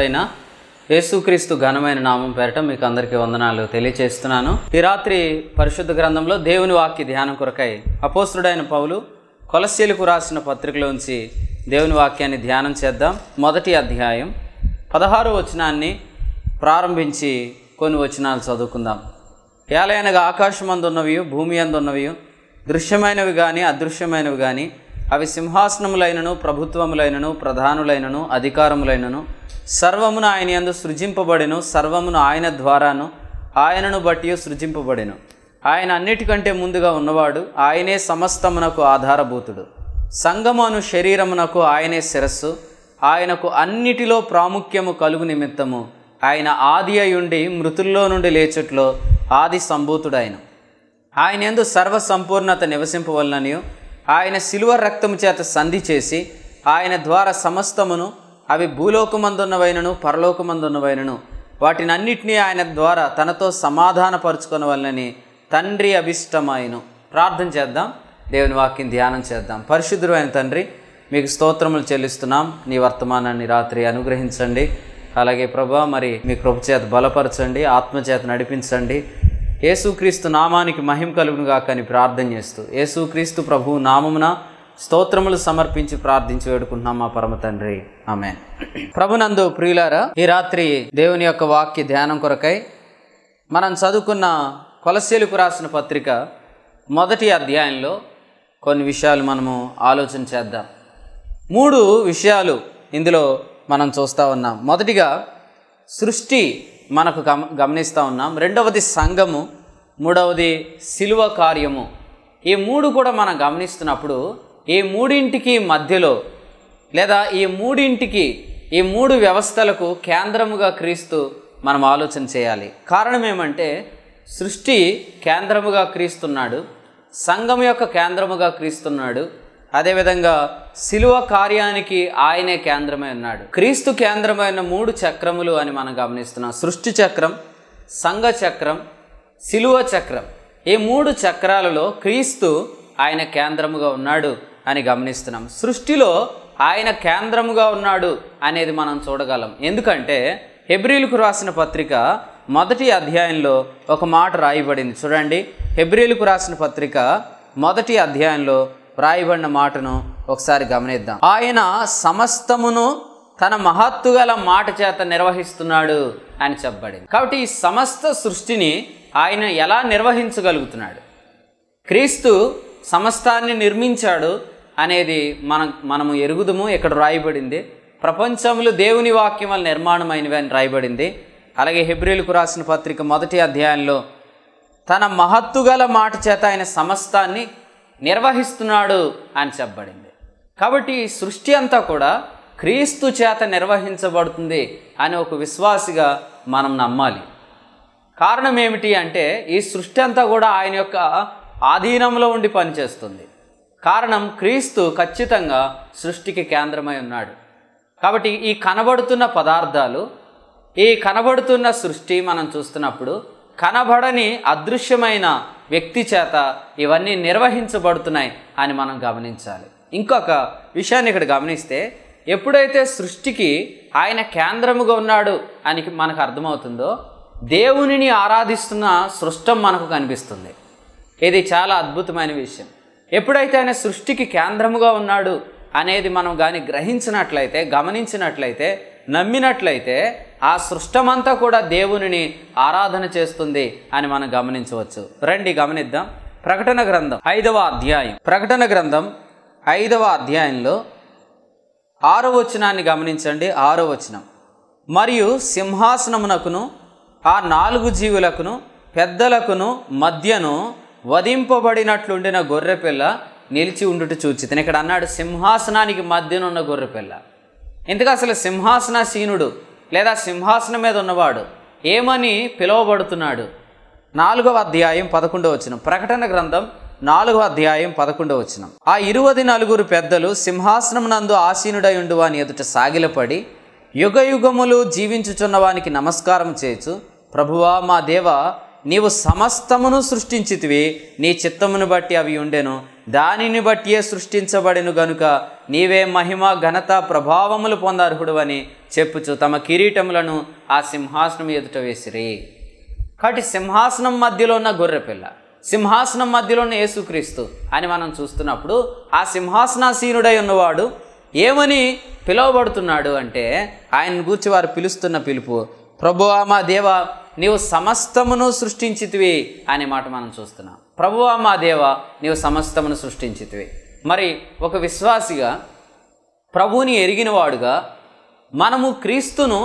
పైన యేసుక్రీస్తు ఘనమైన నామం పేరట మీకు అందరికీ వందనాలు తెలియచేస్తున్నాను ఈ రాత్రి పరిశుద్ధ గ్రంథంలో దేవుని వాక్య ధ్యానం కొరకై అపోస్తుడైన పౌలు కొలశీలకు రాసిన పత్రికలోంచి దేవుని వాక్యాన్ని ధ్యానం చేద్దాం మొదటి అధ్యాయం పదహారు వచనాన్ని ప్రారంభించి కొన్ని వచనాలు చదువుకుందాం ఏలైనగా ఉన్నవి భూమి ఉన్నవి దృశ్యమైనవి కానీ అదృశ్యమైనవి కానీ అవి సింహాసనములైనను ప్రభుత్వములైనను ప్రధానులైనను అధికారములైనను సర్వమును ఆయన ఎందు సృజింపబడెను సర్వమును ఆయన ద్వారాను ఆయనను బట్టి సృజింపబడెను ఆయన అన్నిటికంటే ముందుగా ఉన్నవాడు ఆయనే సమస్తమునకు ఆధారభూతుడు సంగమను శరీరమునకు ఆయనే శిరస్సు ఆయనకు అన్నిటిలో ప్రాముఖ్యము కలుగు నిమిత్తము ఆయన ఆది అయ్యుండి మృతుల్లో నుండి లేచుట్లో ఆది సంభూతుడైన ఆయన ఎందు సర్వ సంపూర్ణత ఆయన సిల్వర్ రక్తము చేత సంధి చేసి ఆయన ద్వారా సమస్తమును అవి భూలోకమందున్నవైనను పరలోకమందున్నవైనను అన్నింటినీ ఆయన ద్వారా తనతో సమాధానపరుచుకొనవలనని తండ్రి అభిష్టమాయను ప్రార్థన చేద్దాం దేవుని వాక్యం ధ్యానం చేద్దాం అయిన తండ్రి మీకు స్తోత్రములు చెల్లిస్తున్నాం నీ వర్తమానాన్ని రాత్రి అనుగ్రహించండి అలాగే ప్రభా మరి మీ కృపచేత బలపరచండి ఆత్మచేత నడిపించండి యేసుక్రీస్తు నామానికి మహిం కలుగునుగాకని ప్రార్థన చేస్తూ యేసుక్రీస్తు ప్రభు నామమున స్తోత్రములు సమర్పించి ప్రార్థించి వేడుకుంటున్నాం మా పరమ తండ్రి ఆమె ప్రభునందు ప్రియులారా ఈ రాత్రి దేవుని యొక్క వాక్య ధ్యానం కొరకై మనం చదువుకున్న కొలశీలకు రాసిన పత్రిక మొదటి అధ్యాయంలో కొన్ని విషయాలు మనము ఆలోచన చేద్దాం మూడు విషయాలు ఇందులో మనం చూస్తూ ఉన్నాం మొదటిగా సృష్టి మనకు గమ గమనిస్తూ ఉన్నాం రెండవది సంఘము మూడవది శిలువ కార్యము ఈ మూడు కూడా మనం గమనిస్తున్నప్పుడు ఈ మూడింటికి మధ్యలో లేదా ఈ మూడింటికి ఈ మూడు వ్యవస్థలకు కేంద్రముగా క్రీస్తు మనం ఆలోచన చేయాలి కారణం ఏమంటే సృష్టి కేంద్రముగా క్రీస్తున్నాడు సంఘం యొక్క కేంద్రముగా క్రీస్తున్నాడు అదేవిధంగా శిలువ కార్యానికి ఆయనే కేంద్రమై ఉన్నాడు క్రీస్తు కేంద్రమైన మూడు చక్రములు అని మనం గమనిస్తున్నాం సృష్టి చక్రం సంఘ చక్రం శిలువ చక్రం ఈ మూడు చక్రాలలో క్రీస్తు ఆయన కేంద్రముగా ఉన్నాడు అని గమనిస్తున్నాం సృష్టిలో ఆయన కేంద్రముగా ఉన్నాడు అనేది మనం చూడగలం ఎందుకంటే హెబ్రిల్కు రాసిన పత్రిక మొదటి అధ్యాయంలో ఒక మాట రాయబడింది చూడండి హెబ్రిల్కు రాసిన పత్రిక మొదటి అధ్యాయంలో రాయబడిన మాటను ఒకసారి గమనిద్దాం ఆయన సమస్తమును తన మహత్తు గల మాట చేత నిర్వహిస్తున్నాడు అని చెప్పబడింది కాబట్టి ఈ సమస్త సృష్టిని ఆయన ఎలా నిర్వహించగలుగుతున్నాడు క్రీస్తు సమస్తాన్ని నిర్మించాడు అనేది మనం మనము ఎరుగుదము ఇక్కడ రాయబడింది ప్రపంచంలో దేవుని వాక్యం వల్ల నిర్మాణమైనవి అని రాయబడింది అలాగే హెబ్రిల్కు రాసిన పత్రిక మొదటి అధ్యాయంలో తన మహత్తుగల మాట చేత ఆయన సమస్తాన్ని నిర్వహిస్తున్నాడు అని చెప్పబడింది కాబట్టి సృష్టి అంతా కూడా క్రీస్తు చేత నిర్వహించబడుతుంది అని ఒక విశ్వాసిగా మనం నమ్మాలి కారణం ఏమిటి అంటే ఈ సృష్టి అంతా కూడా ఆయన యొక్క ఆధీనంలో ఉండి పనిచేస్తుంది కారణం క్రీస్తు ఖచ్చితంగా సృష్టికి కేంద్రమై ఉన్నాడు కాబట్టి ఈ కనబడుతున్న పదార్థాలు ఈ కనబడుతున్న సృష్టి మనం చూస్తున్నప్పుడు కనబడని అదృశ్యమైన వ్యక్తి చేత ఇవన్నీ నిర్వహించబడుతున్నాయి అని మనం గమనించాలి ఇంకొక విషయాన్ని ఇక్కడ గమనిస్తే ఎప్పుడైతే సృష్టికి ఆయన కేంద్రముగా ఉన్నాడు అని మనకు అర్థమవుతుందో దేవునిని ఆరాధిస్తున్న సృష్టం మనకు కనిపిస్తుంది ఇది చాలా అద్భుతమైన విషయం ఎప్పుడైతే ఆయన సృష్టికి కేంద్రముగా ఉన్నాడు అనేది మనం కానీ గ్రహించినట్లయితే గమనించినట్లయితే నమ్మినట్లయితే ఆ సృష్టమంతా కూడా దేవునిని ఆరాధన చేస్తుంది అని మనం గమనించవచ్చు రండి గమనిద్దాం ప్రకటన గ్రంథం ఐదవ అధ్యాయం ప్రకటన గ్రంథం ఐదవ అధ్యాయంలో ఆరో వచనాన్ని గమనించండి ఆరో వచనం మరియు సింహాసనమునకును ఆ నాలుగు జీవులకును పెద్దలకును మధ్యను వధింపబడినట్లుండిన గొర్రెపిల్ల నిలిచి ఉండుట చూచి తను ఇక్కడ అన్నాడు సింహాసనానికి మధ్యన ఉన్న గొర్రెపిల్ల ఇంతగా అసలు సింహాసన సీనుడు లేదా సింహాసనం మీద ఉన్నవాడు ఏమని పిలువబడుతున్నాడు నాలుగవ అధ్యాయం పదకొండవ వచ్చిన ప్రకటన గ్రంథం నాలుగవ అధ్యాయం పదకొండవ వచ్చిన ఆ ఇరువది నలుగురు పెద్దలు సింహాసనం నందు ఆసీనుడై అని ఎదుట సాగిలపడి యుగ యుగములు జీవించుచున్న వానికి నమస్కారం చేయొచ్చు ప్రభువా మా దేవ నీవు సమస్తమును సృష్టించితివి నీ చిత్తమును బట్టి అవి ఉండెను దానిని బట్టియే సృష్టించబడిను గనుక నీవే మహిమ ఘనత ప్రభావములు అని చెప్పుచు తమ కిరీటములను ఆ సింహాసనం ఎదుట వేసిరి కాబట్టి సింహాసనం మధ్యలో ఉన్న గొర్రెపిల్ల సింహాసనం మధ్యలో ఉన్న యేసుక్రీస్తు అని మనం చూస్తున్నప్పుడు ఆ సింహాసనాసీనుడై ఉన్నవాడు ఏమని పిలువబడుతున్నాడు అంటే ఆయన గూర్చి వారు పిలుస్తున్న పిలుపు ప్రభువా మా దేవ నీవు సమస్తమును సృష్టించితివి అనే మాట మనం చూస్తున్నాం ప్రభువా మా దేవ నీవు సమస్తమును సృష్టించితివి మరి ఒక విశ్వాసిగా ప్రభువుని ఎరిగిన వాడుగా మనము క్రీస్తును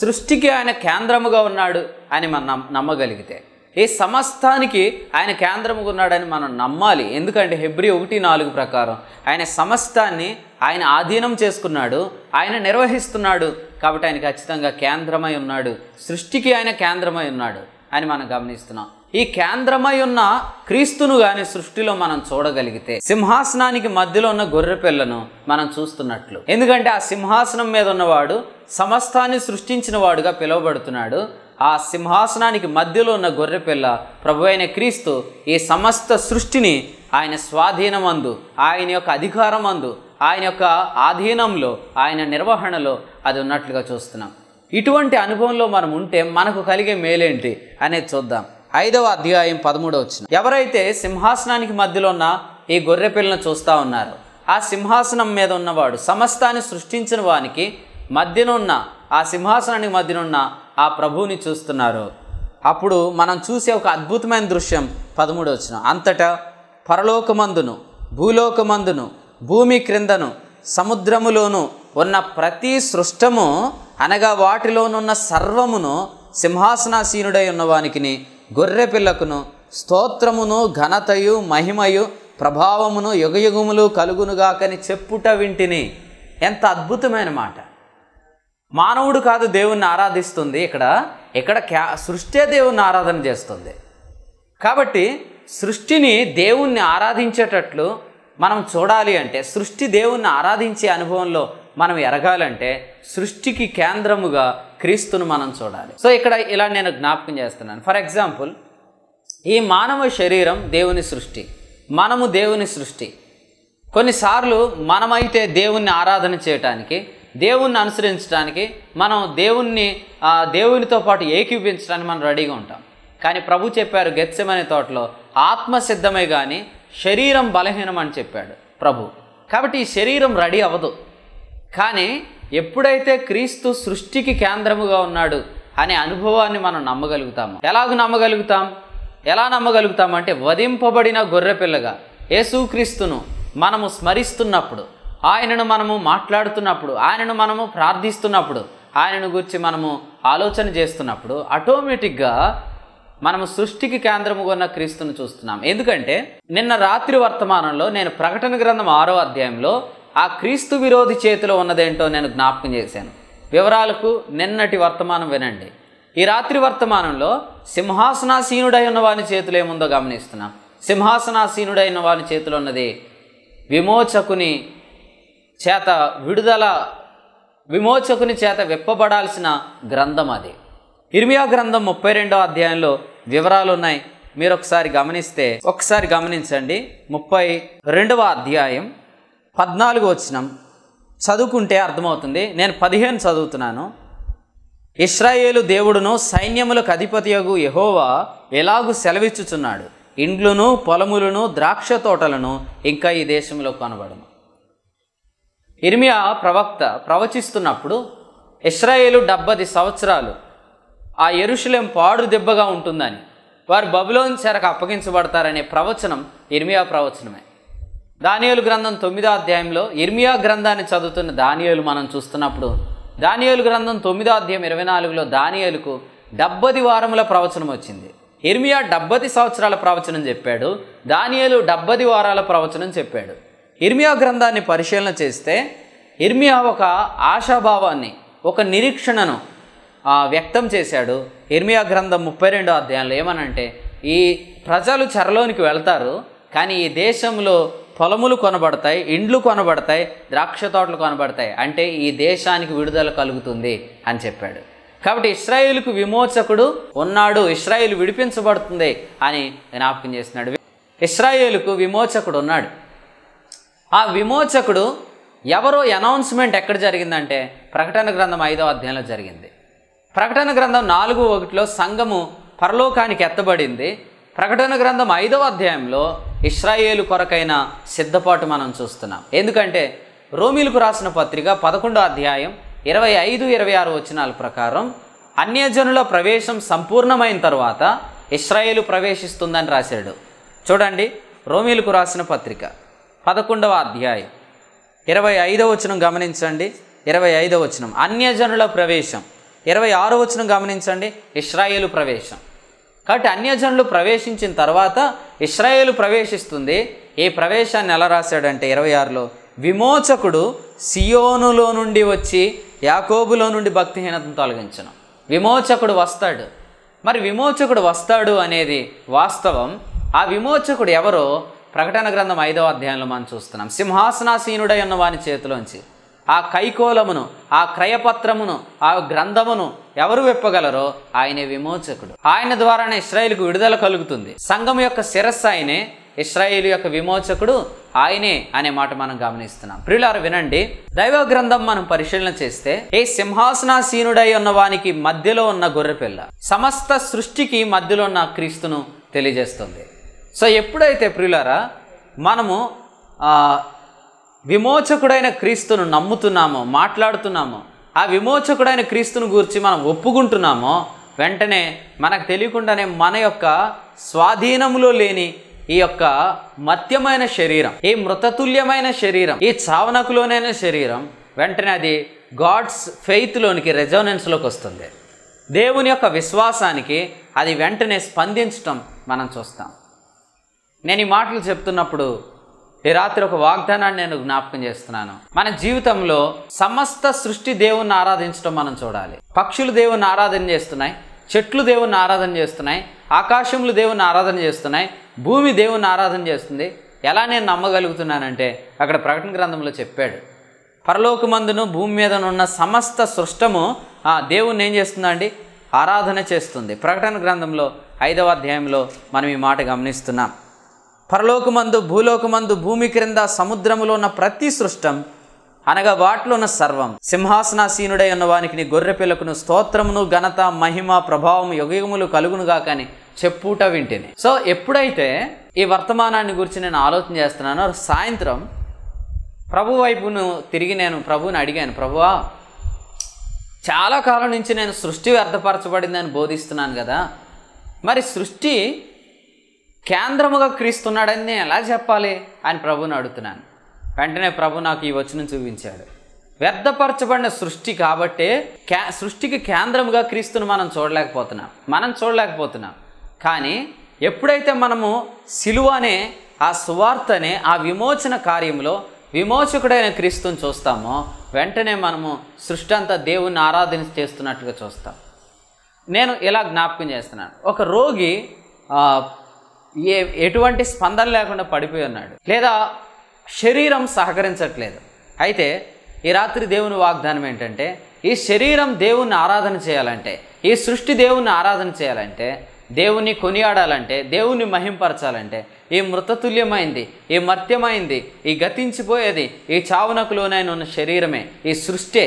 సృష్టికి ఆయన కేంద్రముగా ఉన్నాడు అని మనం నమ్మగలిగితే ఈ సమస్తానికి ఆయన కేంద్రముగా ఉన్నాడని మనం నమ్మాలి ఎందుకంటే హెబ్రి ఒకటి నాలుగు ప్రకారం ఆయన సమస్తాన్ని ఆయన ఆధీనం చేసుకున్నాడు ఆయన నిర్వహిస్తున్నాడు కాబట్టి ఆయన ఖచ్చితంగా కేంద్రమై ఉన్నాడు సృష్టికి ఆయన కేంద్రమై ఉన్నాడు అని మనం గమనిస్తున్నాం ఈ కేంద్రమై ఉన్న క్రీస్తును గాని సృష్టిలో మనం చూడగలిగితే సింహాసనానికి మధ్యలో ఉన్న గొర్రె పిల్లను మనం చూస్తున్నట్లు ఎందుకంటే ఆ సింహాసనం మీద ఉన్నవాడు సమస్తాన్ని సృష్టించిన వాడుగా పిలువబడుతున్నాడు ఆ సింహాసనానికి మధ్యలో ఉన్న గొర్రెపిల్ల ప్రభు అయిన క్రీస్తు ఈ సమస్త సృష్టిని ఆయన స్వాధీనమందు ఆయన యొక్క అధికారం అందు ఆయన యొక్క ఆధీనంలో ఆయన నిర్వహణలో అది ఉన్నట్లుగా చూస్తున్నాం ఇటువంటి అనుభవంలో మనం ఉంటే మనకు కలిగే మేలేంటి అనేది చూద్దాం ఐదవ అధ్యాయం పదమూడవ వచ్చిన ఎవరైతే సింహాసనానికి మధ్యలో ఉన్న ఈ గొర్రె పిల్లను చూస్తూ ఉన్నారు ఆ సింహాసనం మీద ఉన్నవాడు సమస్తాన్ని సృష్టించిన వానికి మధ్యనున్న ఆ సింహాసనానికి మధ్యనున్న ఆ ప్రభువుని చూస్తున్నారు అప్పుడు మనం చూసే ఒక అద్భుతమైన దృశ్యం పదమూడు వచ్చిన అంతటా పరలోకమందును భూలోకమందును భూమి క్రిందను సముద్రములోను ఉన్న ప్రతి సృష్టము అనగా వాటిలోనున్న సర్వమును సింహాసనాసీనుడై ఉన్నవానికి గొర్రె పిల్లకును స్తోత్రమును ఘనతయు మహిమయు ప్రభావమును యుగయుగములు కలుగునుగాకని చెప్పుట వింటిని ఎంత అద్భుతమైన మాట మానవుడు కాదు దేవుణ్ణి ఆరాధిస్తుంది ఇక్కడ ఇక్కడ క్యా సృష్టే దేవుణ్ణి ఆరాధన చేస్తుంది కాబట్టి సృష్టిని దేవుణ్ణి ఆరాధించేటట్లు మనం చూడాలి అంటే సృష్టి దేవుణ్ణి ఆరాధించే అనుభవంలో మనం ఎరగాలంటే సృష్టికి కేంద్రముగా క్రీస్తును మనం చూడాలి సో ఇక్కడ ఇలా నేను జ్ఞాపకం చేస్తున్నాను ఫర్ ఎగ్జాంపుల్ ఈ మానవ శరీరం దేవుని సృష్టి మనము దేవుని సృష్టి కొన్నిసార్లు మనమైతే దేవుణ్ణి ఆరాధన చేయటానికి దేవుణ్ణి అనుసరించడానికి మనం దేవుణ్ణి దేవునితో పాటు ఏకీపించడానికి మనం రెడీగా ఉంటాం కానీ ప్రభు చెప్పారు గెత్సెమనే తోటలో ఆత్మసిద్ధమే కానీ శరీరం బలహీనం అని చెప్పాడు ప్రభు కాబట్టి ఈ శరీరం రెడీ అవ్వదు కానీ ఎప్పుడైతే క్రీస్తు సృష్టికి కేంద్రముగా ఉన్నాడు అనే అనుభవాన్ని మనం నమ్మగలుగుతాము ఎలాగ నమ్మగలుగుతాం ఎలా నమ్మగలుగుతామంటే వధింపబడిన గొర్రెపిల్లగా యేసుక్రీస్తును మనము స్మరిస్తున్నప్పుడు ఆయనను మనము మాట్లాడుతున్నప్పుడు ఆయనను మనము ప్రార్థిస్తున్నప్పుడు ఆయనను గురించి మనము ఆలోచన చేస్తున్నప్పుడు ఆటోమేటిక్గా మనము సృష్టికి కేంద్రము కొన్న క్రీస్తును చూస్తున్నాం ఎందుకంటే నిన్న రాత్రి వర్తమానంలో నేను ప్రకటన గ్రంథం ఆరో అధ్యాయంలో ఆ క్రీస్తు విరోధి చేతిలో ఉన్నదేంటో నేను జ్ఞాపకం చేశాను వివరాలకు నిన్నటి వర్తమానం వినండి ఈ రాత్రి వర్తమానంలో సింహాసనాసీనుడై ఉన్న వాని చేతులు ఏముందో గమనిస్తున్నాం సింహాసనాసీనుడైన వాని చేతిలో ఉన్నది విమోచకుని చేత విడుదల విమోచకుని చేత విప్పబడాల్సిన గ్రంథం అది ఇర్మియా గ్రంథం ముప్పై రెండో అధ్యాయంలో వివరాలు ఉన్నాయి మీరు ఒకసారి గమనిస్తే ఒకసారి గమనించండి ముప్పై రెండవ అధ్యాయం పద్నాలుగు వచనం చదువుకుంటే అర్థమవుతుంది నేను పదిహేను చదువుతున్నాను ఇస్రాయేలు దేవుడును సైన్యములకు అధిపతియగు యహోవా ఎలాగూ సెలవిచ్చుచున్నాడు ఇండ్లును పొలములను ద్రాక్ష తోటలను ఇంకా ఈ దేశంలో కనబడను ఇర్మియా ప్రవక్త ప్రవచిస్తున్నప్పుడు ఇస్రాయేలు డెబ్బది సంవత్సరాలు ఆ ఎరుషులేం పాడు దెబ్బగా ఉంటుందని వారు బబులోని చెరకు అప్పగించబడతారనే ప్రవచనం ఇర్మియా ప్రవచనమే దానియలు గ్రంథం తొమ్మిదో అధ్యాయంలో ఇర్మియా గ్రంథాన్ని చదువుతున్న దానియలు మనం చూస్తున్నప్పుడు దానియలు గ్రంథం తొమ్మిదో అధ్యాయం ఇరవై నాలుగులో దానియలకు డెబ్బది వారముల ప్రవచనం వచ్చింది ఇర్మియా డెబ్బది సంవత్సరాల ప్రవచనం చెప్పాడు దానియలు డెబ్బది వారాల ప్రవచనం చెప్పాడు ఇర్మియా గ్రంథాన్ని పరిశీలన చేస్తే ఇర్మియా ఒక ఆశాభావాన్ని ఒక నిరీక్షణను వ్యక్తం చేశాడు ఇర్మియా గ్రంథం ముప్పై రెండో అధ్యాయంలో ఏమనంటే ఈ ప్రజలు చెరలోనికి వెళ్తారు కానీ ఈ దేశంలో పొలములు కొనబడతాయి ఇండ్లు కొనబడతాయి ద్రాక్ష తోటలు కొనబడతాయి అంటే ఈ దేశానికి విడుదల కలుగుతుంది అని చెప్పాడు కాబట్టి ఇస్రాయిల్కు విమోచకుడు ఉన్నాడు ఇస్రాయిల్ విడిపించబడుతుంది అని జ్ఞాపకం చేసినాడు ఇస్రాయేలుకు విమోచకుడు ఉన్నాడు ఆ విమోచకుడు ఎవరో అనౌన్స్మెంట్ ఎక్కడ జరిగిందంటే ప్రకటన గ్రంథం ఐదో అధ్యాయంలో జరిగింది ప్రకటన గ్రంథం నాలుగు ఒకటిలో సంఘము పరలోకానికి ఎత్తబడింది ప్రకటన గ్రంథం ఐదవ అధ్యాయంలో ఇస్రాయేలు కొరకైన సిద్ధపాటు మనం చూస్తున్నాం ఎందుకంటే రోమిలకు రాసిన పత్రిక పదకొండో అధ్యాయం ఇరవై ఐదు ఇరవై ఆరు వచనాల ప్రకారం అన్యజనుల ప్రవేశం సంపూర్ణమైన తర్వాత ఇస్రాయేలు ప్రవేశిస్తుందని రాశాడు చూడండి రోమిలకు రాసిన పత్రిక పదకొండవ అధ్యాయం ఇరవై ఐదవ వచనం గమనించండి ఇరవై ఐదవ వచనం అన్యజనుల ప్రవేశం ఇరవై ఆరో వచనం గమనించండి ఇస్రాయేలు ప్రవేశం కాబట్టి అన్యజనులు ప్రవేశించిన తర్వాత ఇస్రాయేలు ప్రవేశిస్తుంది ఈ ప్రవేశాన్ని ఎలా రాశాడంటే ఇరవై ఆరులో విమోచకుడు సియోనులో నుండి వచ్చి యాకోబులో నుండి భక్తిహీనతను తొలగించను విమోచకుడు వస్తాడు మరి విమోచకుడు వస్తాడు అనేది వాస్తవం ఆ విమోచకుడు ఎవరో ప్రకటన గ్రంథం ఐదవ అధ్యాయంలో మనం చూస్తున్నాం సింహాసనాసీనుడై ఉన్న వాని చేతిలోంచి ఆ కైకోలమును ఆ క్రయపత్రమును ఆ గ్రంథమును ఎవరు విప్పగలరో ఆయనే విమోచకుడు ఆయన ద్వారానే ఇస్రాయిల్కు విడుదల కలుగుతుంది సంఘం యొక్క శిరస్సు ఆయనే ఇస్రాయిల్ యొక్క విమోచకుడు ఆయనే అనే మాట మనం గమనిస్తున్నాం ప్రియులారు వినండి దైవ గ్రంథం మనం పరిశీలన చేస్తే ఏ సింహాసనాసీనుడై ఉన్న వానికి మధ్యలో ఉన్న గొర్రెపిల్ల సమస్త సృష్టికి మధ్యలో ఉన్న క్రీస్తును తెలియజేస్తుంది సో ఎప్పుడైతే ప్రియులారా మనము విమోచకుడైన క్రీస్తును నమ్ముతున్నామో మాట్లాడుతున్నామో ఆ విమోచకుడైన క్రీస్తును గురించి మనం ఒప్పుకుంటున్నామో వెంటనే మనకు తెలియకుండానే మన యొక్క స్వాధీనములో లేని ఈ యొక్క మత్యమైన శరీరం ఈ మృతతుల్యమైన శరీరం ఈ చావనకులోనైన శరీరం వెంటనే అది గాడ్స్ ఫెయిత్లోనికి రెజోనెన్స్లోకి వస్తుంది దేవుని యొక్క విశ్వాసానికి అది వెంటనే స్పందించటం మనం చూస్తాం నేను ఈ మాటలు చెప్తున్నప్పుడు ఈ రాత్రి ఒక వాగ్దానాన్ని నేను జ్ఞాపకం చేస్తున్నాను మన జీవితంలో సమస్త సృష్టి దేవుణ్ణి ఆరాధించడం మనం చూడాలి పక్షులు దేవుణ్ణి ఆరాధన చేస్తున్నాయి చెట్లు దేవుణ్ణి ఆరాధన చేస్తున్నాయి ఆకాశములు దేవుణ్ణి ఆరాధన చేస్తున్నాయి భూమి దేవుణ్ణి ఆరాధన చేస్తుంది ఎలా నేను నమ్మగలుగుతున్నానంటే అక్కడ ప్రకటన గ్రంథంలో చెప్పాడు పరలోకమందును భూమి మీద ఉన్న సమస్త సృష్టము ఆ దేవుణ్ణి ఏం చేస్తుందండి ఆరాధన చేస్తుంది ప్రకటన గ్రంథంలో ఐదవ అధ్యాయంలో మనం ఈ మాట గమనిస్తున్నాం పరలోకమందు భూలోకమందు భూమి క్రింద సముద్రములో ఉన్న ప్రతి సృష్టం అనగా వాటిలో ఉన్న సర్వం సింహాసనాసీనుడై ఉన్నవానికి నీ పిల్లకును స్తోత్రమును ఘనత మహిమ ప్రభావం యుగములు కలుగునుగా కానీ చెప్పుట వింటిని సో ఎప్పుడైతే ఈ వర్తమానాన్ని గురించి నేను ఆలోచన చేస్తున్నానో సాయంత్రం ప్రభు వైపును తిరిగి నేను ప్రభువుని అడిగాను ప్రభువా చాలా కాలం నుంచి నేను సృష్టి వ్యర్థపరచబడిందని బోధిస్తున్నాను కదా మరి సృష్టి కేంద్రముగా క్రీస్తున్నాడని నేను ఎలా చెప్పాలి అని ప్రభుని అడుగుతున్నాను వెంటనే ప్రభు నాకు ఈ వచనం చూపించాడు వ్యర్థపరచబడిన సృష్టి కాబట్టే సృష్టికి కేంద్రముగా క్రీస్తును మనం చూడలేకపోతున్నాం మనం చూడలేకపోతున్నాం కానీ ఎప్పుడైతే మనము సిలువ అనే ఆ సువార్తనే ఆ విమోచన కార్యంలో విమోచకుడైన క్రీస్తుని చూస్తామో వెంటనే మనము సృష్టి అంతా దేవుణ్ణి ఆరాధన చేస్తున్నట్టుగా చూస్తాం నేను ఇలా జ్ఞాపకం చేస్తున్నాను ఒక రోగి ఏ ఎటువంటి స్పందన లేకుండా పడిపోయి ఉన్నాడు లేదా శరీరం సహకరించట్లేదు అయితే ఈ రాత్రి దేవుని వాగ్దానం ఏంటంటే ఈ శరీరం దేవుణ్ణి ఆరాధన చేయాలంటే ఈ సృష్టి దేవుణ్ణి ఆరాధన చేయాలంటే దేవుని కొనియాడాలంటే దేవుని మహింపరచాలంటే ఈ మృతతుల్యమైంది ఈ మర్త్యమైంది ఈ గతించిపోయేది ఈ చావునకులోనైనా లోనైన ఉన్న శరీరమే ఈ సృష్టి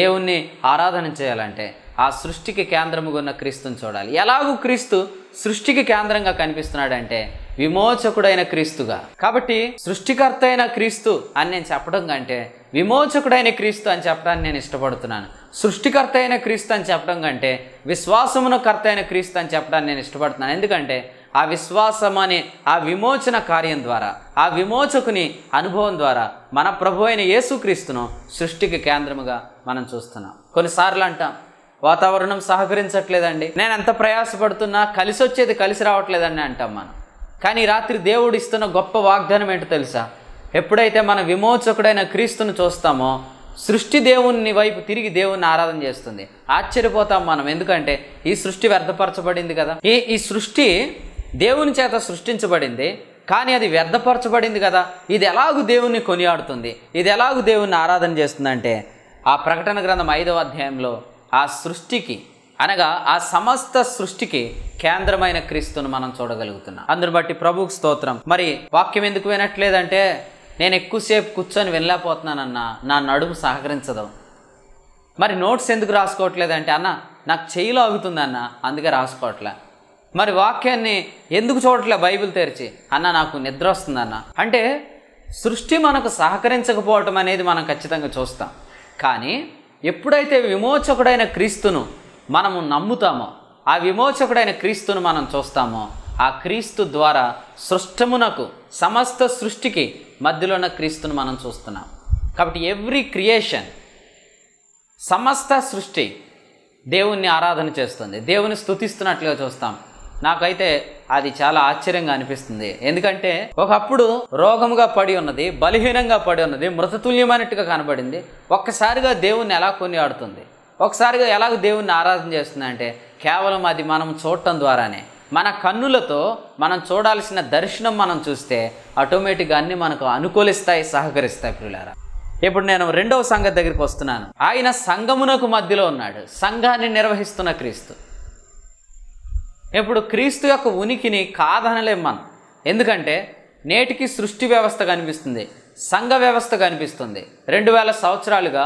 దేవుణ్ణి ఆరాధన చేయాలంటే ఆ సృష్టికి కేంద్రముగా ఉన్న క్రీస్తుని చూడాలి ఎలాగూ క్రీస్తు సృష్టికి కేంద్రంగా కనిపిస్తున్నాడంటే విమోచకుడైన క్రీస్తుగా కాబట్టి సృష్టికర్త అయిన క్రీస్తు అని నేను చెప్పడం కంటే విమోచకుడైన క్రీస్తు అని చెప్పడానికి నేను ఇష్టపడుతున్నాను సృష్టికర్త అయిన క్రీస్తు అని చెప్పడం కంటే విశ్వాసమును కర్త అయిన క్రీస్తు అని చెప్పడానికి నేను ఇష్టపడుతున్నాను ఎందుకంటే ఆ విశ్వాసం అనే ఆ విమోచన కార్యం ద్వారా ఆ విమోచకుని అనుభవం ద్వారా మన ప్రభు అయిన యేసుక్రీస్తును సృష్టికి కేంద్రముగా మనం చూస్తున్నాం కొన్నిసార్లు అంటాం వాతావరణం సహకరించట్లేదండి నేను ఎంత ప్రయాసపడుతున్నా కలిసి వచ్చేది కలిసి రావట్లేదని అంటాం మనం కానీ రాత్రి దేవుడు ఇస్తున్న గొప్ప వాగ్దానం ఏంటో తెలుసా ఎప్పుడైతే మన విమోచకుడైన క్రీస్తును చూస్తామో సృష్టి దేవుని వైపు తిరిగి దేవుణ్ణి ఆరాధన చేస్తుంది ఆశ్చర్యపోతాం మనం ఎందుకంటే ఈ సృష్టి వ్యర్థపరచబడింది కదా ఈ ఈ సృష్టి దేవుని చేత సృష్టించబడింది కానీ అది వ్యర్థపరచబడింది కదా ఇది ఎలాగూ దేవుణ్ణి కొనియాడుతుంది ఇది ఎలాగూ దేవుణ్ణి ఆరాధన చేస్తుంది అంటే ఆ ప్రకటన గ్రంథం ఐదవ అధ్యాయంలో ఆ సృష్టికి అనగా ఆ సమస్త సృష్టికి కేంద్రమైన క్రీస్తును మనం చూడగలుగుతున్నాం అందును బట్టి ప్రభుకి స్తోత్రం మరి వాక్యం ఎందుకు వినట్లేదంటే నేను ఎక్కువసేపు కూర్చొని వెళ్ళలేకపోతున్నానన్నా నా నడుము సహకరించదు మరి నోట్స్ ఎందుకు రాసుకోవట్లేదంటే అన్న నాకు చేయిలో అవుతుందన్న అందుకే రాసుకోవట్లే మరి వాక్యాన్ని ఎందుకు చూడట్లే బైబిల్ తెరిచి అన్న నాకు నిద్ర వస్తుందన్న అంటే సృష్టి మనకు సహకరించకపోవటం అనేది మనం ఖచ్చితంగా చూస్తాం కానీ ఎప్పుడైతే విమోచకుడైన క్రీస్తును మనము నమ్ముతామో ఆ విమోచకుడైన క్రీస్తును మనం చూస్తామో ఆ క్రీస్తు ద్వారా సృష్టమునకు సమస్త సృష్టికి మధ్యలో ఉన్న క్రీస్తును మనం చూస్తున్నాం కాబట్టి ఎవ్రీ క్రియేషన్ సమస్త సృష్టి దేవుణ్ణి ఆరాధన చేస్తుంది దేవుని స్థుతిస్తున్నట్లుగా చూస్తాం నాకైతే అది చాలా ఆశ్చర్యంగా అనిపిస్తుంది ఎందుకంటే ఒకప్పుడు రోగముగా పడి ఉన్నది బలహీనంగా పడి ఉన్నది మృతతుల్యమైనట్టుగా కనబడింది ఒక్కసారిగా దేవుణ్ణి ఎలా కొనియాడుతుంది ఒకసారిగా ఎలాగ దేవుణ్ణి ఆరాధన చేస్తుందంటే కేవలం అది మనం చూడటం ద్వారానే మన కన్నులతో మనం చూడాల్సిన దర్శనం మనం చూస్తే ఆటోమేటిక్గా అన్ని మనకు అనుకూలిస్తాయి సహకరిస్తాయి పిల్లారా ఇప్పుడు నేను రెండవ సంఘం దగ్గరికి వస్తున్నాను ఆయన సంఘమునకు మధ్యలో ఉన్నాడు సంఘాన్ని నిర్వహిస్తున్న క్రీస్తు ఇప్పుడు క్రీస్తు యొక్క ఉనికిని కాదనలేం మనం ఎందుకంటే నేటికి సృష్టి వ్యవస్థ కనిపిస్తుంది సంఘ వ్యవస్థ కనిపిస్తుంది రెండు వేల సంవత్సరాలుగా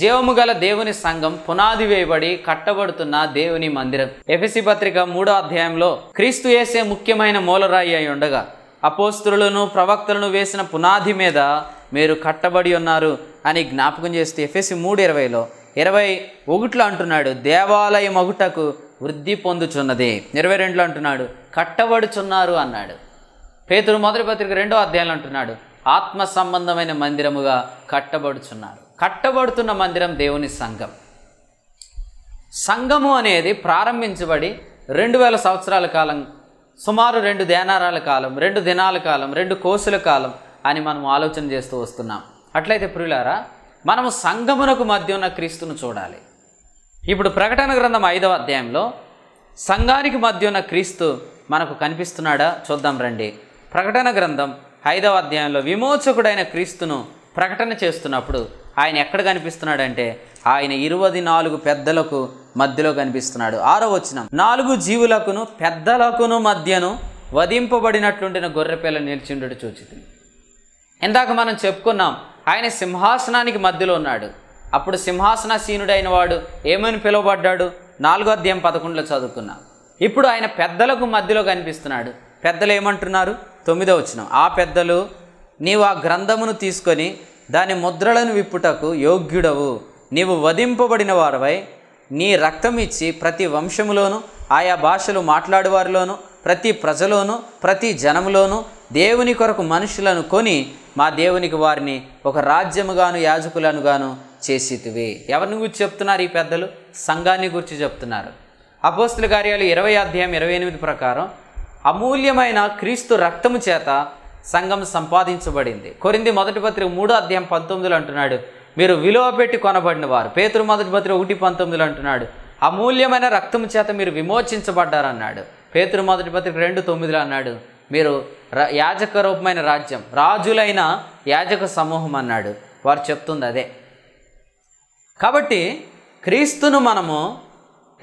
జీవము గల దేవుని సంఘం పునాది వేయబడి కట్టబడుతున్న దేవుని మందిరం ఎఫ్ఎసి పత్రిక మూడో అధ్యాయంలో క్రీస్తు వేసే ముఖ్యమైన మూలరాయి అయి ఉండగా అపోస్తులను ప్రవక్తలను వేసిన పునాది మీద మీరు కట్టబడి ఉన్నారు అని జ్ఞాపకం చేస్తూ ఎఫ్ఎస్సి మూడు ఇరవైలో ఇరవై ఒకటిలో అంటున్నాడు దేవాలయం ఒకటకు వృద్ధి పొందుచున్నది ఇరవై రెండులో అంటున్నాడు కట్టబడుచున్నారు అన్నాడు పేతురు మొదటి పత్రిక రెండో అధ్యాయంలో అంటున్నాడు ఆత్మ సంబంధమైన మందిరముగా కట్టబడుచున్నారు కట్టబడుతున్న మందిరం దేవుని సంఘం సంఘము అనేది ప్రారంభించబడి రెండు వేల సంవత్సరాల కాలం సుమారు రెండు దేనారాల కాలం రెండు దినాల కాలం రెండు కోసుల కాలం అని మనం ఆలోచన చేస్తూ వస్తున్నాం అట్లయితే ప్రియులారా మనము సంఘమునకు మధ్య ఉన్న క్రీస్తును చూడాలి ఇప్పుడు ప్రకటన గ్రంథం ఐదవ అధ్యాయంలో సంఘానికి మధ్య ఉన్న క్రీస్తు మనకు కనిపిస్తున్నాడా చూద్దాం రండి ప్రకటన గ్రంథం ఐదవ అధ్యాయంలో విమోచకుడైన క్రీస్తును ప్రకటన చేస్తున్నప్పుడు ఆయన ఎక్కడ కనిపిస్తున్నాడంటే ఆయన ఇరవై నాలుగు పెద్దలకు మధ్యలో కనిపిస్తున్నాడు ఆరో వచ్చిన నాలుగు జీవులకును పెద్దలకును మధ్యను వధింపబడినట్లుండిన గొర్రెపిల్ల నిలిచిండు చూచితి ఇందాక మనం చెప్పుకున్నాం ఆయన సింహాసనానికి మధ్యలో ఉన్నాడు అప్పుడు సింహాసనసీనుడైన వాడు ఏమని పిలువబడ్డాడు నాలుగో అధ్యాయం పదకొండులో చదువుకున్నా ఇప్పుడు ఆయన పెద్దలకు మధ్యలో కనిపిస్తున్నాడు పెద్దలు ఏమంటున్నారు తొమ్మిదో వచ్చిన ఆ పెద్దలు నీవు ఆ గ్రంథమును తీసుకొని దాని ముద్రలను విప్పుటకు యోగ్యుడవు నీవు వధింపబడిన వారవై నీ రక్తం ఇచ్చి ప్రతి వంశములోను ఆయా భాషలు మాట్లాడేవారిలోను ప్రతి ప్రజలోను ప్రతి జనములోను దేవుని కొరకు మనుషులను కొని మా దేవునికి వారిని ఒక రాజ్యముగాను యాజకులను గాను చేసేటివి ఎవరిని గురించి చెప్తున్నారు ఈ పెద్దలు సంఘాన్ని గురించి చెప్తున్నారు అపోస్తుల కార్యాలు ఇరవై అధ్యాయం ఇరవై ఎనిమిది ప్రకారం అమూల్యమైన క్రీస్తు రక్తము చేత సంఘం సంపాదించబడింది కొరింది మొదటి పత్రిక మూడో అధ్యాయం పంతొమ్మిదిలో అంటున్నాడు మీరు విలువ పెట్టి కొనబడిన వారు పేతురు మొదటి పత్రిక ఒకటి పంతొమ్మిదిలో అంటున్నాడు అమూల్యమైన రక్తము చేత మీరు విమోచించబడ్డారన్నాడు పేతురు మొదటి పత్రిక రెండు తొమ్మిదిలో అన్నాడు మీరు యాజక రూపమైన రాజ్యం రాజులైన యాజక సమూహం అన్నాడు వారు చెప్తుంది అదే కాబట్టి క్రీస్తును మనము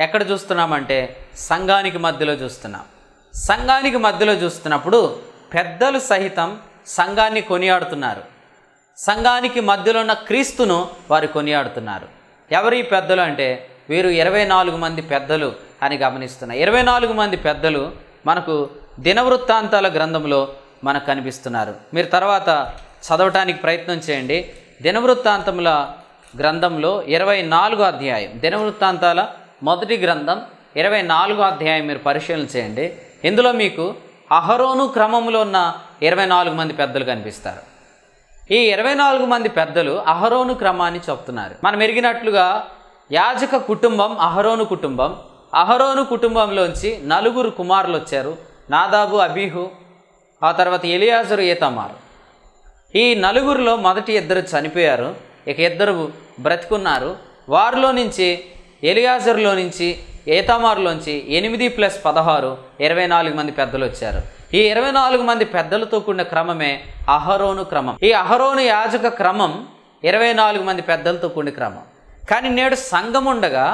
ఎక్కడ చూస్తున్నామంటే సంఘానికి మధ్యలో చూస్తున్నాం సంఘానికి మధ్యలో చూస్తున్నప్పుడు పెద్దలు సహితం సంఘాన్ని కొనియాడుతున్నారు సంఘానికి మధ్యలో ఉన్న క్రీస్తును వారు కొనియాడుతున్నారు ఎవరి పెద్దలు అంటే వీరు ఇరవై నాలుగు మంది పెద్దలు అని గమనిస్తున్నారు ఇరవై నాలుగు మంది పెద్దలు మనకు దినవృత్తాంతాల గ్రంథంలో మనకు కనిపిస్తున్నారు మీరు తర్వాత చదవటానికి ప్రయత్నం చేయండి దినవృత్తాంతంలో గ్రంథంలో ఇరవై నాలుగో అధ్యాయం దినవృత్తాంతాల మొదటి గ్రంథం ఇరవై నాలుగో అధ్యాయం మీరు పరిశీలన చేయండి ఇందులో మీకు అహరోను క్రమంలో ఉన్న ఇరవై నాలుగు మంది పెద్దలు కనిపిస్తారు ఈ ఇరవై నాలుగు మంది పెద్దలు అహరోను క్రమాన్ని చెప్తున్నారు మనం ఎరిగినట్లుగా యాజక కుటుంబం అహరోను కుటుంబం అహరోను కుటుంబంలోంచి నలుగురు కుమారులు వచ్చారు నాదాబు అబీహు ఆ తర్వాత ఎలియాజరు ఏతమారు ఈ నలుగురిలో మొదటి ఇద్దరు చనిపోయారు ఇక ఇద్దరు బ్రతికున్నారు వారిలో నుంచి ఎలియాజర్లో నుంచి ఏతామార్లోంచి ఎనిమిది ప్లస్ పదహారు ఇరవై నాలుగు మంది పెద్దలు వచ్చారు ఈ ఇరవై నాలుగు మంది పెద్దలతో కూడిన క్రమమే అహరోను క్రమం ఈ అహరోను యాజక క్రమం ఇరవై నాలుగు మంది పెద్దలతో కూడిన క్రమం కానీ నేడు సంఘం ఉండగా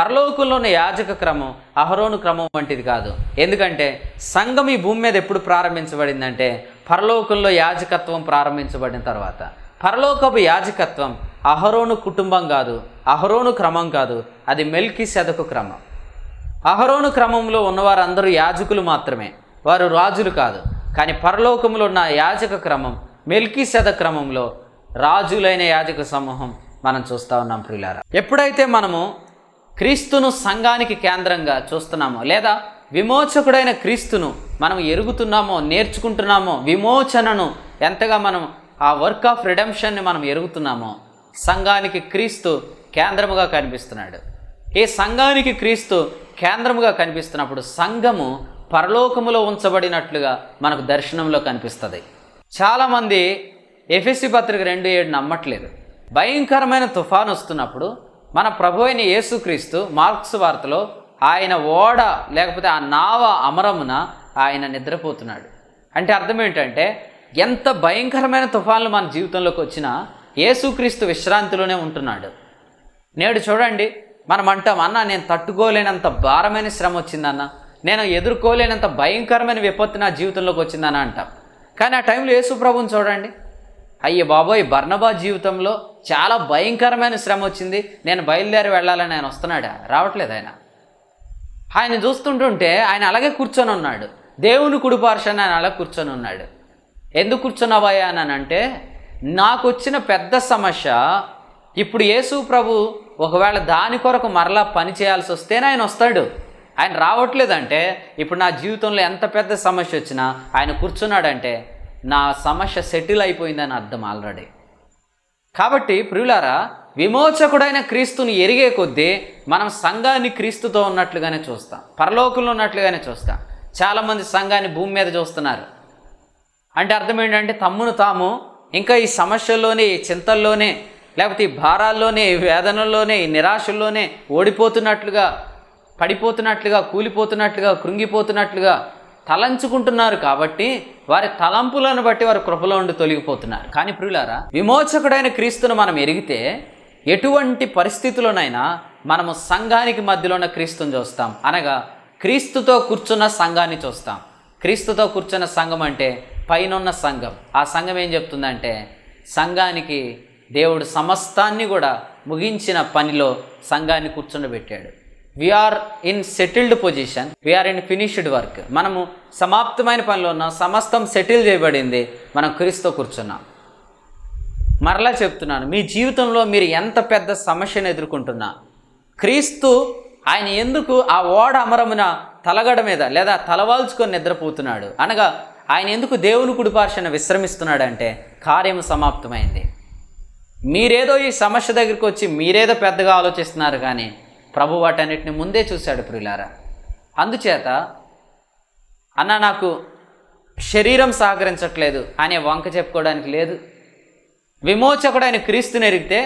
పరలోకంలో ఉన్న యాజక క్రమం అహరోను క్రమం వంటిది కాదు ఎందుకంటే సంఘం ఈ భూమి మీద ఎప్పుడు ప్రారంభించబడిందంటే పరలోకంలో యాజకత్వం ప్రారంభించబడిన తర్వాత పరలోకపు యాజకత్వం అహరోను కుటుంబం కాదు అహరోను క్రమం కాదు అది మెల్కి సెదకు క్రమం అహరోను క్రమంలో ఉన్నవారందరూ యాజకులు మాత్రమే వారు రాజులు కాదు కానీ పరలోకంలో ఉన్న యాజక క్రమం మెల్కి సెద క్రమంలో రాజులైన యాజక సమూహం మనం చూస్తూ ఉన్నాం ప్రియులారా ఎప్పుడైతే మనము క్రీస్తును సంఘానికి కేంద్రంగా చూస్తున్నామో లేదా విమోచకుడైన క్రీస్తును మనం ఎరుగుతున్నామో నేర్చుకుంటున్నామో విమోచనను ఎంతగా మనం ఆ వర్క్ ఆఫ్ రిడెంప్షన్ని మనం ఎరుగుతున్నామో సంఘానికి క్రీస్తు కేంద్రముగా కనిపిస్తున్నాడు ఈ సంఘానికి క్రీస్తు కేంద్రముగా కనిపిస్తున్నప్పుడు సంఘము పరలోకములో ఉంచబడినట్లుగా మనకు దర్శనంలో కనిపిస్తుంది చాలామంది ఎఫ్ఎస్సి పత్రిక రెండు ఏడు నమ్మట్లేదు భయంకరమైన తుఫాను వస్తున్నప్పుడు మన ప్రభు అయిన యేసుక్రీస్తు మార్క్స్ వార్తలో ఆయన ఓడ లేకపోతే ఆ నావ అమరమున ఆయన నిద్రపోతున్నాడు అంటే అర్థం ఏంటంటే ఎంత భయంకరమైన తుఫాన్లు మన జీవితంలోకి వచ్చినా యేసుక్రీస్తు విశ్రాంతిలోనే ఉంటున్నాడు నేడు చూడండి మనం అంటాం అన్న నేను తట్టుకోలేనంత భారమైన శ్రమ వచ్చిందన్న నేను ఎదుర్కోలేనంత భయంకరమైన విపత్తు నా జీవితంలోకి వచ్చిందన్న అంటాం కానీ ఆ టైంలో యేసు ప్రభుని చూడండి అయ్యే బాబోయ్ బర్ణబా జీవితంలో చాలా భయంకరమైన శ్రమ వచ్చింది నేను బయలుదేరి వెళ్ళాలని ఆయన వస్తున్నాడా రావట్లేదు ఆయన ఆయన చూస్తుంటుంటే ఆయన అలాగే కూర్చొని ఉన్నాడు దేవుని కుడిపార్షన్ ఆయన అలా కూర్చొని ఉన్నాడు ఎందుకు కూర్చున్నావయ్యా అని అంటే నాకు వచ్చిన పెద్ద సమస్య ఇప్పుడు యేసు ప్రభు ఒకవేళ దాని కొరకు మరలా పని చేయాల్సి వస్తేనే ఆయన వస్తాడు ఆయన రావట్లేదంటే ఇప్పుడు నా జీవితంలో ఎంత పెద్ద సమస్య వచ్చినా ఆయన కూర్చున్నాడంటే నా సమస్య సెటిల్ అయిపోయిందని అర్థం ఆల్రెడీ కాబట్టి ప్రియులారా విమోచకుడైన క్రీస్తుని ఎరిగే కొద్దీ మనం సంఘాన్ని క్రీస్తుతో ఉన్నట్లుగానే చూస్తాం పరలోకంలో ఉన్నట్లుగానే చూస్తాం చాలామంది సంఘాన్ని భూమి మీద చూస్తున్నారు అంటే అర్థం ఏంటంటే తమ్మును తాము ఇంకా ఈ సమస్యల్లోనే ఈ చింతల్లోనే లేకపోతే ఈ భారాల్లోనే ఈ వేదనల్లోనే ఈ నిరాశల్లోనే ఓడిపోతున్నట్లుగా పడిపోతున్నట్లుగా కూలిపోతున్నట్లుగా కృంగిపోతున్నట్లుగా తలంచుకుంటున్నారు కాబట్టి వారి తలంపులను బట్టి వారు కృపలో ఉండి తొలగిపోతున్నారు కానీ ప్రియులారా విమోచకుడైన క్రీస్తును మనం ఎరిగితే ఎటువంటి పరిస్థితుల్లోనైనా మనము సంఘానికి మధ్యలో ఉన్న క్రీస్తుని చూస్తాం అనగా క్రీస్తుతో కూర్చున్న సంఘాన్ని చూస్తాం క్రీస్తుతో కూర్చున్న సంఘం అంటే పైనున్న సంఘం ఆ సంఘం ఏం చెప్తుందంటే సంఘానికి దేవుడు సమస్తాన్ని కూడా ముగించిన పనిలో సంఘాన్ని కూర్చుండబెట్టాడు we are in settled position we are in finished work మనము సమాప్తమైన పనిలో ఉన్నాం సమస్తం సెటిల్ చేయబడింది మనం క్రీస్తు కూర్చున్నాం మరలా చెప్తున్నాను మీ జీవితంలో మీరు ఎంత పెద్ద సమస్యను ఎదుర్కొంటున్నా క్రీస్తు ఆయన ఎందుకు ఆ ఓడ అమరమున తలగడ మీద లేదా తలవాల్చుకొని నిద్రపోతున్నాడు అనగా ఆయన ఎందుకు దేవుని కుడిపార్షన విశ్రమిస్తున్నాడంటే కార్యము సమాప్తమైంది మీరేదో ఈ సమస్య దగ్గరికి వచ్చి మీరేదో పెద్దగా ఆలోచిస్తున్నారు కానీ ప్రభు వాటన్నిటిని ముందే చూశాడు ప్రియులారా అందుచేత అన్న నాకు శరీరం సహకరించట్లేదు అనే వంక చెప్పుకోవడానికి లేదు విమోచకుడు క్రీస్తుని ఎరిగితే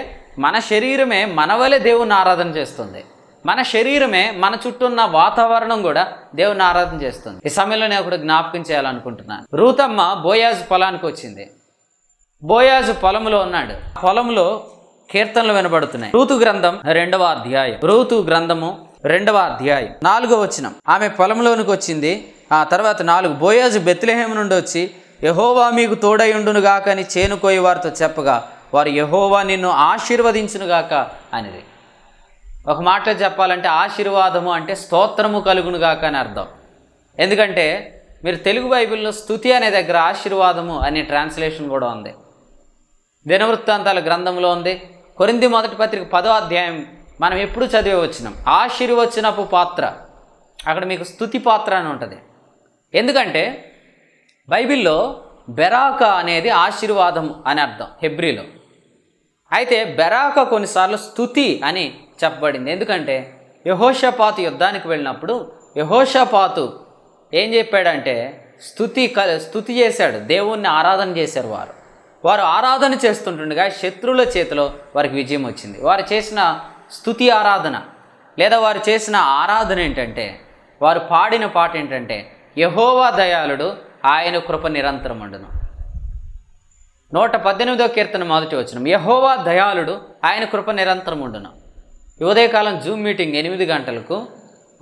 మన శరీరమే మన దేవుని ఆరాధన చేస్తుంది మన శరీరమే మన చుట్టూ ఉన్న వాతావరణం కూడా దేవుని ఆరాధన చేస్తుంది ఈ సమయంలో నేను ఒకటి జ్ఞాపకం చేయాలనుకుంటున్నాను రూతమ్మ బోయాజు పొలానికి వచ్చింది బోయాజు పొలంలో ఉన్నాడు పొలంలో కీర్తనలు వినబడుతున్నాయి ఋతు గ్రంథం రెండవ అధ్యాయం ఋతు గ్రంథము రెండవ అధ్యాయం నాలుగో వచనం ఆమె పొలంలోనికి వచ్చింది ఆ తర్వాత నాలుగు బోయాజు బెత్లహేమ నుండి వచ్చి యహోవా మీకు తోడయుండునుగాక అని చేనుకోయి వారితో చెప్పగా వారు యహోవా నిన్ను ఆశీర్వదించునుగాక అనేది ఒక మాటలో చెప్పాలంటే ఆశీర్వాదము అంటే స్తోత్రము కాక అని అర్థం ఎందుకంటే మీరు తెలుగు బైబిల్లో స్థుతి అనే దగ్గర ఆశీర్వాదము అనే ట్రాన్స్లేషన్ కూడా ఉంది దినవృత్తాంతాల గ్రంథంలో ఉంది కొరింది మొదటి పత్రిక పదో అధ్యాయం మనం ఎప్పుడు చదివే వచ్చినాం ఆశీర్వచనపు పాత్ర అక్కడ మీకు స్థుతి పాత్ర అని ఉంటుంది ఎందుకంటే బైబిల్లో బెరాక అనేది ఆశీర్వాదం అని అర్థం హెబ్రిలో అయితే బెరాక కొన్నిసార్లు స్థుతి అని చెప్పబడింది ఎందుకంటే యహోషపాతు యుద్ధానికి వెళ్ళినప్పుడు యహోషపాతు ఏం చెప్పాడంటే స్థుతి క స్థుతి చేశాడు దేవుణ్ణి ఆరాధన చేశారు వారు వారు ఆరాధన చేస్తుంటుండగా శత్రువుల చేతిలో వారికి విజయం వచ్చింది వారు చేసిన స్థుతి ఆరాధన లేదా వారు చేసిన ఆరాధన ఏంటంటే వారు పాడిన పాట ఏంటంటే యహోవా దయాళుడు ఆయన కృప నిరంతరం ఉండును నూట పద్దెనిమిదో కీర్తన మొదటి వచ్చిన యహోవా దయాళుడు ఆయన కృప నిరంతరం ఉండును ఉదయకాలం జూమ్ మీటింగ్ ఎనిమిది గంటలకు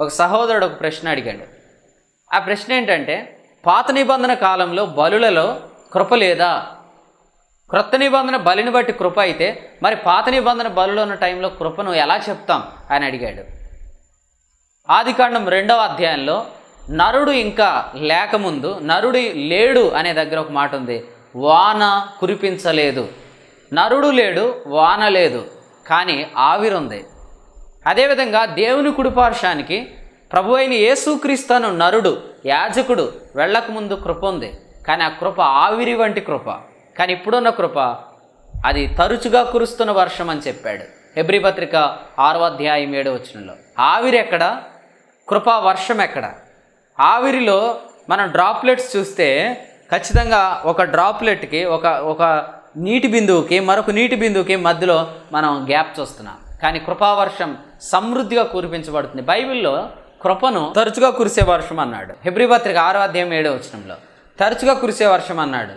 ఒక సహోదరుడు ఒక ప్రశ్న అడిగాడు ఆ ప్రశ్న ఏంటంటే పాత నిబంధన కాలంలో బలులలో కృప లేదా క్రొత్త నిబంధన బలిని బట్టి కృప అయితే మరి పాత నిబంధన బలులో ఉన్న టైంలో కృపను ఎలా చెప్తాం అని అడిగాడు ఆదికాండం రెండవ అధ్యాయంలో నరుడు ఇంకా లేకముందు నరుడి లేడు అనే దగ్గర ఒక మాట ఉంది వాన కురిపించలేదు నరుడు లేడు వాన లేదు కానీ ఆవిరుంది అదేవిధంగా దేవుని కుడిపార్శానికి ప్రభు అయిన యేసుక్రీస్తను నరుడు యాజకుడు వెళ్ళకముందు కృప ఉంది కానీ ఆ కృప ఆవిరి వంటి కృప కానీ ఇప్పుడున్న కృప అది తరచుగా కురుస్తున్న వర్షం అని చెప్పాడు పత్రిక ఆరో అధ్యాయం ఏడు వచనంలో ఆవిరి ఎక్కడ కృపా వర్షం ఎక్కడ ఆవిరిలో మనం డ్రాప్లెట్స్ చూస్తే ఖచ్చితంగా ఒక డ్రాప్లెట్కి ఒక ఒక నీటి బిందువుకి మరొక నీటి బిందువుకి మధ్యలో మనం గ్యాప్ చూస్తున్నాం కానీ కృపావర్షం సమృద్ధిగా కురిపించబడుతుంది బైబిల్లో కృపను తరచుగా కురిసే వర్షం అన్నాడు హెబ్రిపత్రిక ఆరో అధ్యాయం ఏడో వచ్చినంలో తరచుగా కురిసే వర్షం అన్నాడు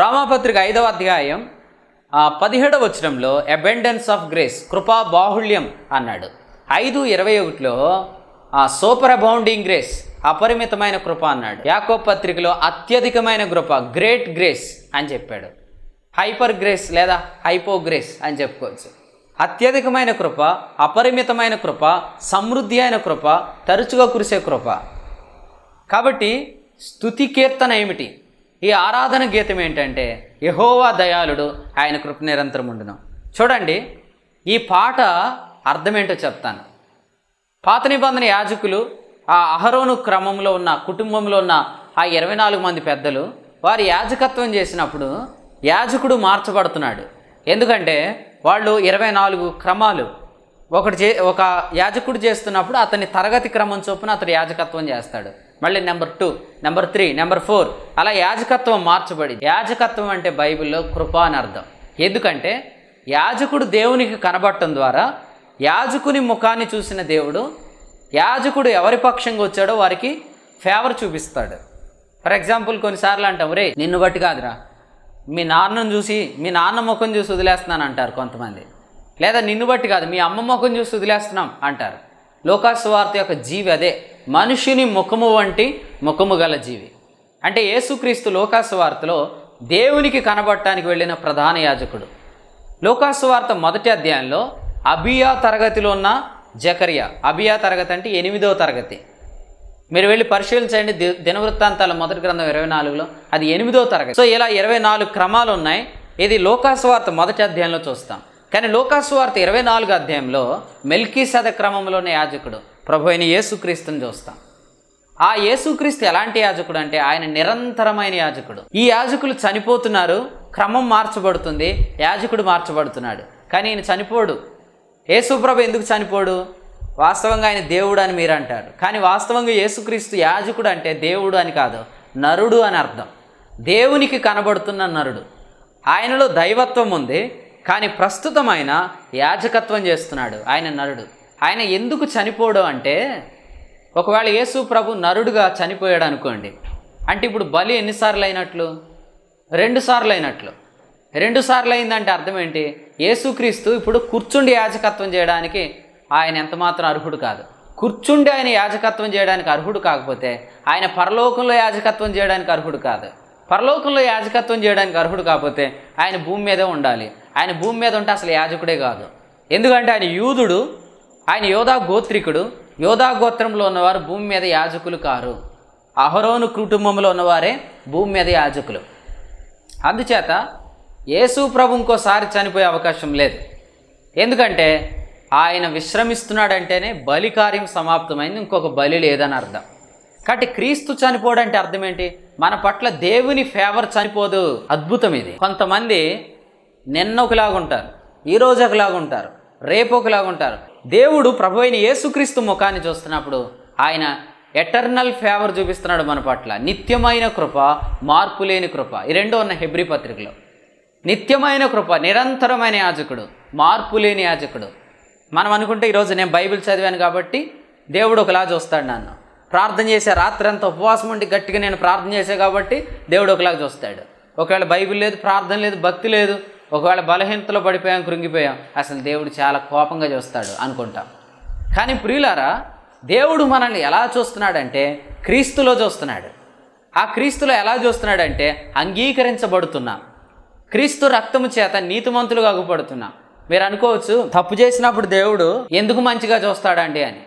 రామాపత్రిక ఐదవ అధ్యాయం పదిహేడవ వచ్చినంలో అబెండెన్స్ ఆఫ్ గ్రేస్ కృపా బాహుళ్యం అన్నాడు ఐదు ఇరవై ఒకటిలో ఆ సూపర్ అబౌండింగ్ గ్రేస్ అపరిమితమైన కృప అన్నాడు యాకో పత్రికలో అత్యధికమైన కృప గ్రేట్ గ్రేస్ అని చెప్పాడు హైపర్ గ్రేస్ లేదా హైపో గ్రేస్ అని చెప్పుకోవచ్చు అత్యధికమైన కృప అపరిమితమైన కృప సమృద్ధి అయిన కృప తరచుగా కురిసే కృప కాబట్టి స్థుతి కీర్తన ఏమిటి ఈ ఆరాధన గీతం ఏంటంటే యహోవా దయాళుడు ఆయన కృప నిరంతరం ఉండను చూడండి ఈ పాట అర్థమేంటో చెప్తాను పాత నిబంధన యాజకులు ఆ అహరోను క్రమంలో ఉన్న కుటుంబంలో ఉన్న ఆ ఇరవై నాలుగు మంది పెద్దలు వారి యాజకత్వం చేసినప్పుడు యాజకుడు మార్చబడుతున్నాడు ఎందుకంటే వాళ్ళు ఇరవై నాలుగు క్రమాలు ఒకటి చే ఒక యాజకుడు చేస్తున్నప్పుడు అతని తరగతి క్రమం చొప్పున అతడు యాజకత్వం చేస్తాడు మళ్ళీ number two number three number four అలా యాజకత్వం మార్చబడి యాజకత్వం అంటే బైబిల్లో కృపా అని అర్థం ఎందుకంటే యాజకుడు దేవునికి కనబడటం ద్వారా యాజకుని ముఖాన్ని చూసిన దేవుడు యాజకుడు ఎవరి పక్షంగా వచ్చాడో వారికి ఫేవర్ చూపిస్తాడు ఫర్ ఎగ్జాంపుల్ కొన్నిసార్లు అంటాం రే నిన్ను బట్టి కాదురా మీ నాన్నను చూసి మీ నాన్న ముఖం చూసి వదిలేస్తున్నాను అంటారు కొంతమంది లేదా నిన్ను బట్టి కాదు మీ అమ్మ ముఖం చూసి వదిలేస్తున్నాం అంటారు లోకాసువార్త యొక్క జీవి అదే మనుషుని ముఖము వంటి ముఖము గల జీవి అంటే యేసుక్రీస్తు లోకాసువార్తలో దేవునికి కనబడటానికి వెళ్ళిన ప్రధాన యాజకుడు లోకాసువార్త మొదటి అధ్యాయంలో అబియా తరగతిలో ఉన్న జకరియా అబియా తరగతి అంటే ఎనిమిదవ తరగతి మీరు వెళ్ళి పరిశీలించండి దినవృత్తాంతాల మొదటి గ్రంథం ఇరవై నాలుగులో అది ఎనిమిదో తరగతి సో ఇలా ఇరవై నాలుగు క్రమాలు ఉన్నాయి ఇది లోకాస్వార్త మొదటి అధ్యాయంలో చూస్తాం కానీ లోకాస్వార్థ ఇరవై నాలుగు అధ్యాయంలో మెల్కీ సద క్రమంలోనే యాజకుడు ప్రభు అయిన యేసుక్రీస్తుని చూస్తాం ఆ యేసుక్రీస్తు ఎలాంటి యాజకుడు అంటే ఆయన నిరంతరమైన యాజకుడు ఈ యాజకులు చనిపోతున్నారు క్రమం మార్చబడుతుంది యాజకుడు మార్చబడుతున్నాడు కానీ ఈయన చనిపోడు యేసుప్రభు ఎందుకు చనిపోడు వాస్తవంగా ఆయన దేవుడు అని మీరు అంటారు కానీ వాస్తవంగా యేసుక్రీస్తు యాజకుడు అంటే దేవుడు అని కాదు నరుడు అని అర్థం దేవునికి కనబడుతున్న నరుడు ఆయనలో దైవత్వం ఉంది కానీ ప్రస్తుతం ఆయన యాజకత్వం చేస్తున్నాడు ఆయన నరుడు ఆయన ఎందుకు చనిపోడు అంటే ఒకవేళ యేసు ప్రభు నరుడుగా చనిపోయాడు అనుకోండి అంటే ఇప్పుడు బలి ఎన్నిసార్లు అయినట్లు రెండుసార్లు అయినట్లు రెండుసార్లు అయిందంటే అర్థం ఏంటి యేసుక్రీస్తు ఇప్పుడు కూర్చుండి యాజకత్వం చేయడానికి ఆయన ఎంతమాత్రం అర్హుడు కాదు కూర్చుండి ఆయన యాజకత్వం చేయడానికి అర్హుడు కాకపోతే ఆయన పరలోకంలో యాజకత్వం చేయడానికి అర్హుడు కాదు పరలోకంలో యాజకత్వం చేయడానికి అర్హుడు కాకపోతే ఆయన భూమి మీదే ఉండాలి ఆయన భూమి మీద ఉంటే అసలు యాజకుడే కాదు ఎందుకంటే ఆయన యూదుడు ఆయన యోధా గోత్రికుడు యోధా గోత్రంలో ఉన్నవారు భూమి మీద యాజకులు కారు అహరోను కుటుంబంలో ఉన్నవారే భూమి మీద యాజకులు అందుచేత యేసు ప్రభు ఇంకోసారి చనిపోయే అవకాశం లేదు ఎందుకంటే ఆయన విశ్రమిస్తున్నాడంటేనే బలి కార్యం సమాప్తమైంది ఇంకొక బలి లేదని అర్థం కాబట్టి క్రీస్తు చనిపోవడంటే అర్థం ఏంటి మన పట్ల దేవుని ఫేవర్ చనిపోదు అద్భుతం ఇది కొంతమంది నిన్న ఒకలాగుంటారు ఈరోజు ఒకలాగుంటారు రేపు ఒకలాగుంటారు దేవుడు ప్రభు అయిన యేసుక్రీస్తు ముఖాన్ని చూస్తున్నప్పుడు ఆయన ఎటర్నల్ ఫేవర్ చూపిస్తున్నాడు మన పట్ల నిత్యమైన కృప మార్పు లేని కృప ఈ రెండో ఉన్న హెబ్రి పత్రికలో నిత్యమైన కృప నిరంతరమైన యాజకుడు మార్పు లేని యాజకుడు మనం అనుకుంటే ఈరోజు నేను బైబిల్ చదివాను కాబట్టి దేవుడు ఒకలా చూస్తాడు నన్ను ప్రార్థన చేసే రాత్రి అంతా ఉపవాసం ఉండి గట్టిగా నేను ప్రార్థన చేసే కాబట్టి దేవుడు ఒకలాగా చూస్తాడు ఒకవేళ బైబిల్ లేదు ప్రార్థన లేదు భక్తి లేదు ఒకవేళ బలహీనతలో పడిపోయాం కృంగిపోయాం అసలు దేవుడు చాలా కోపంగా చూస్తాడు అనుకుంటాం కానీ ప్రియులారా దేవుడు మనల్ని ఎలా చూస్తున్నాడంటే క్రీస్తులో చూస్తున్నాడు ఆ క్రీస్తులో ఎలా చూస్తున్నాడంటే అంగీకరించబడుతున్నాం క్రీస్తు రక్తము చేత నీతిమంతులుగా అగుపడుతున్నా మీరు అనుకోవచ్చు తప్పు చేసినప్పుడు దేవుడు ఎందుకు మంచిగా చూస్తాడండి అని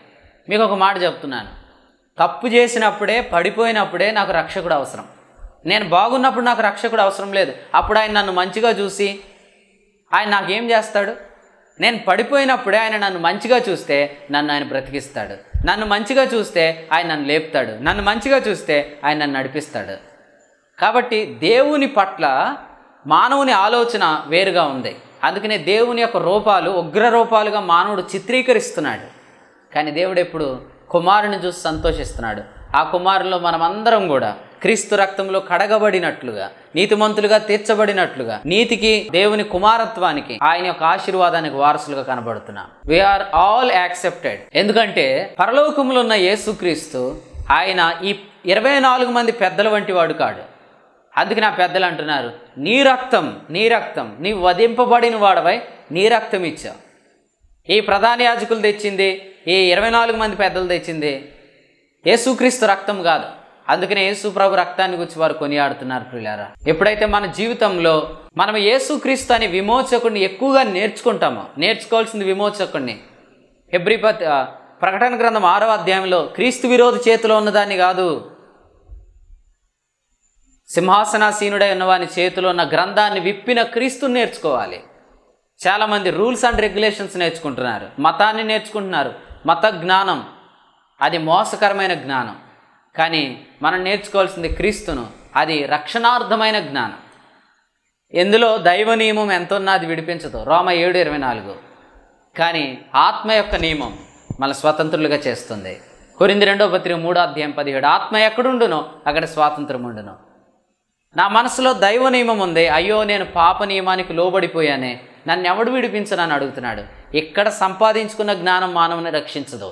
మీకు ఒక మాట చెప్తున్నాను తప్పు చేసినప్పుడే పడిపోయినప్పుడే నాకు రక్షకుడు అవసరం నేను బాగున్నప్పుడు నాకు రక్షకుడు అవసరం లేదు అప్పుడు ఆయన నన్ను మంచిగా చూసి ఆయన నాకేం చేస్తాడు నేను పడిపోయినప్పుడే ఆయన నన్ను మంచిగా చూస్తే నన్ను ఆయన బ్రతికిస్తాడు నన్ను మంచిగా చూస్తే ఆయన నన్ను లేపుతాడు నన్ను మంచిగా చూస్తే ఆయన నన్ను నడిపిస్తాడు కాబట్టి దేవుని పట్ల మానవుని ఆలోచన వేరుగా ఉంది అందుకనే దేవుని యొక్క రూపాలు ఉగ్ర రూపాలుగా మానవుడు చిత్రీకరిస్తున్నాడు కానీ దేవుడు ఎప్పుడు కుమారుని చూసి సంతోషిస్తున్నాడు ఆ కుమారులో మనమందరం కూడా క్రీస్తు రక్తంలో కడగబడినట్లుగా నీతిమంతులుగా తీర్చబడినట్లుగా నీతికి దేవుని కుమారత్వానికి ఆయన యొక్క ఆశీర్వాదానికి వారసులుగా కనబడుతున్నాం వీఆర్ ఆల్ యాక్సెప్టెడ్ ఎందుకంటే పరలోకంలో ఉన్న యేసుక్రీస్తు ఆయన ఈ ఇరవై నాలుగు మంది పెద్దల వంటి వాడు కాడు అందుకే నా పెద్దలు అంటున్నారు నీ రక్తం నీ రక్తం నీ వధింపబడిన వాడవై నీ రక్తం ఇచ్చావు ఈ ప్రధాన యాజకులు తెచ్చింది ఈ ఇరవై నాలుగు మంది పెద్దలు తెచ్చింది యేసుక్రీస్తు రక్తం కాదు అందుకనే యేసు ప్రభు రక్తాన్ని గురించి వారు కొనియాడుతున్నారు ప్రియులారా ఎప్పుడైతే మన జీవితంలో మనం యేసుక్రీస్తు అనే విమోచకుడిని ఎక్కువగా నేర్చుకుంటామో నేర్చుకోవాల్సింది విమోచకుడిని ఎబ్రిపతి ప్రకటన గ్రంథం ఆరో అధ్యాయంలో క్రీస్తు విరోధ చేతిలో ఉన్నదాన్ని కాదు సింహాసనాసీనుడై ఉన్నవాని చేతిలో ఉన్న గ్రంథాన్ని విప్పిన క్రీస్తుని నేర్చుకోవాలి చాలామంది రూల్స్ అండ్ రెగ్యులేషన్స్ నేర్చుకుంటున్నారు మతాన్ని నేర్చుకుంటున్నారు మత జ్ఞానం అది మోసకరమైన జ్ఞానం కానీ మనం నేర్చుకోవాల్సింది క్రీస్తును అది రక్షణార్థమైన జ్ఞానం ఎందులో దైవ నియమం ఎంత ఉన్నా అది విడిపించదు రోమ ఏడు ఇరవై నాలుగు కానీ ఆత్మ యొక్క నియమం మన స్వతంత్రులుగా చేస్తుంది కొరింది రెండో పత్రిక మూడో అధ్యాయం పదిహేడు ఆత్మ ఎక్కడుండునో అక్కడ స్వాతంత్రం ఉండును నా మనసులో దైవ నియమం ఉంది అయ్యో నేను పాప నియమానికి లోబడిపోయానే నన్ను ఎవడు విడిపించనని అడుగుతున్నాడు ఇక్కడ సంపాదించుకున్న జ్ఞానం మానవుని రక్షించదు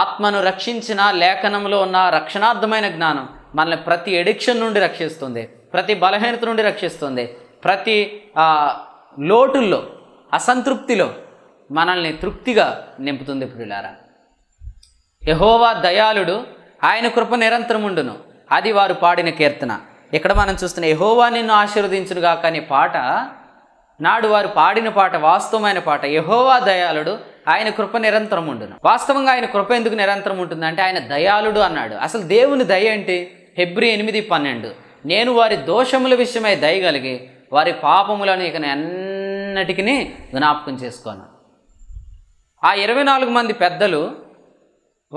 ఆత్మను రక్షించిన లేఖనంలో ఉన్న రక్షణార్థమైన జ్ఞానం మనల్ని ప్రతి ఎడిక్షన్ నుండి రక్షిస్తుంది ప్రతి బలహీనత నుండి రక్షిస్తుంది ప్రతి లోటుల్లో అసంతృప్తిలో మనల్ని తృప్తిగా నింపుతుంది ప్రియులారా యహోవా దయాళుడు ఆయన కృప నిరంతరం ఉండును అది వారు పాడిన కీర్తన ఇక్కడ మనం చూస్తున్న యహోవా నిన్ను ఆశీర్వదించునుగా కానీ పాట నాడు వారు పాడిన పాట వాస్తవమైన పాట యహోవా దయాళుడు ఆయన కృప నిరంతరం ఉండును వాస్తవంగా ఆయన కృప ఎందుకు నిరంతరం ఉంటుంది అంటే ఆయన దయాళుడు అన్నాడు అసలు దేవుని దయ ఏంటి ఫిబ్రి ఎనిమిది పన్నెండు నేను వారి దోషముల విషయమై దయగలిగి వారి పాపములను ఇక ఎన్నటికి జ్ఞాపకం చేసుకోను ఆ ఇరవై నాలుగు మంది పెద్దలు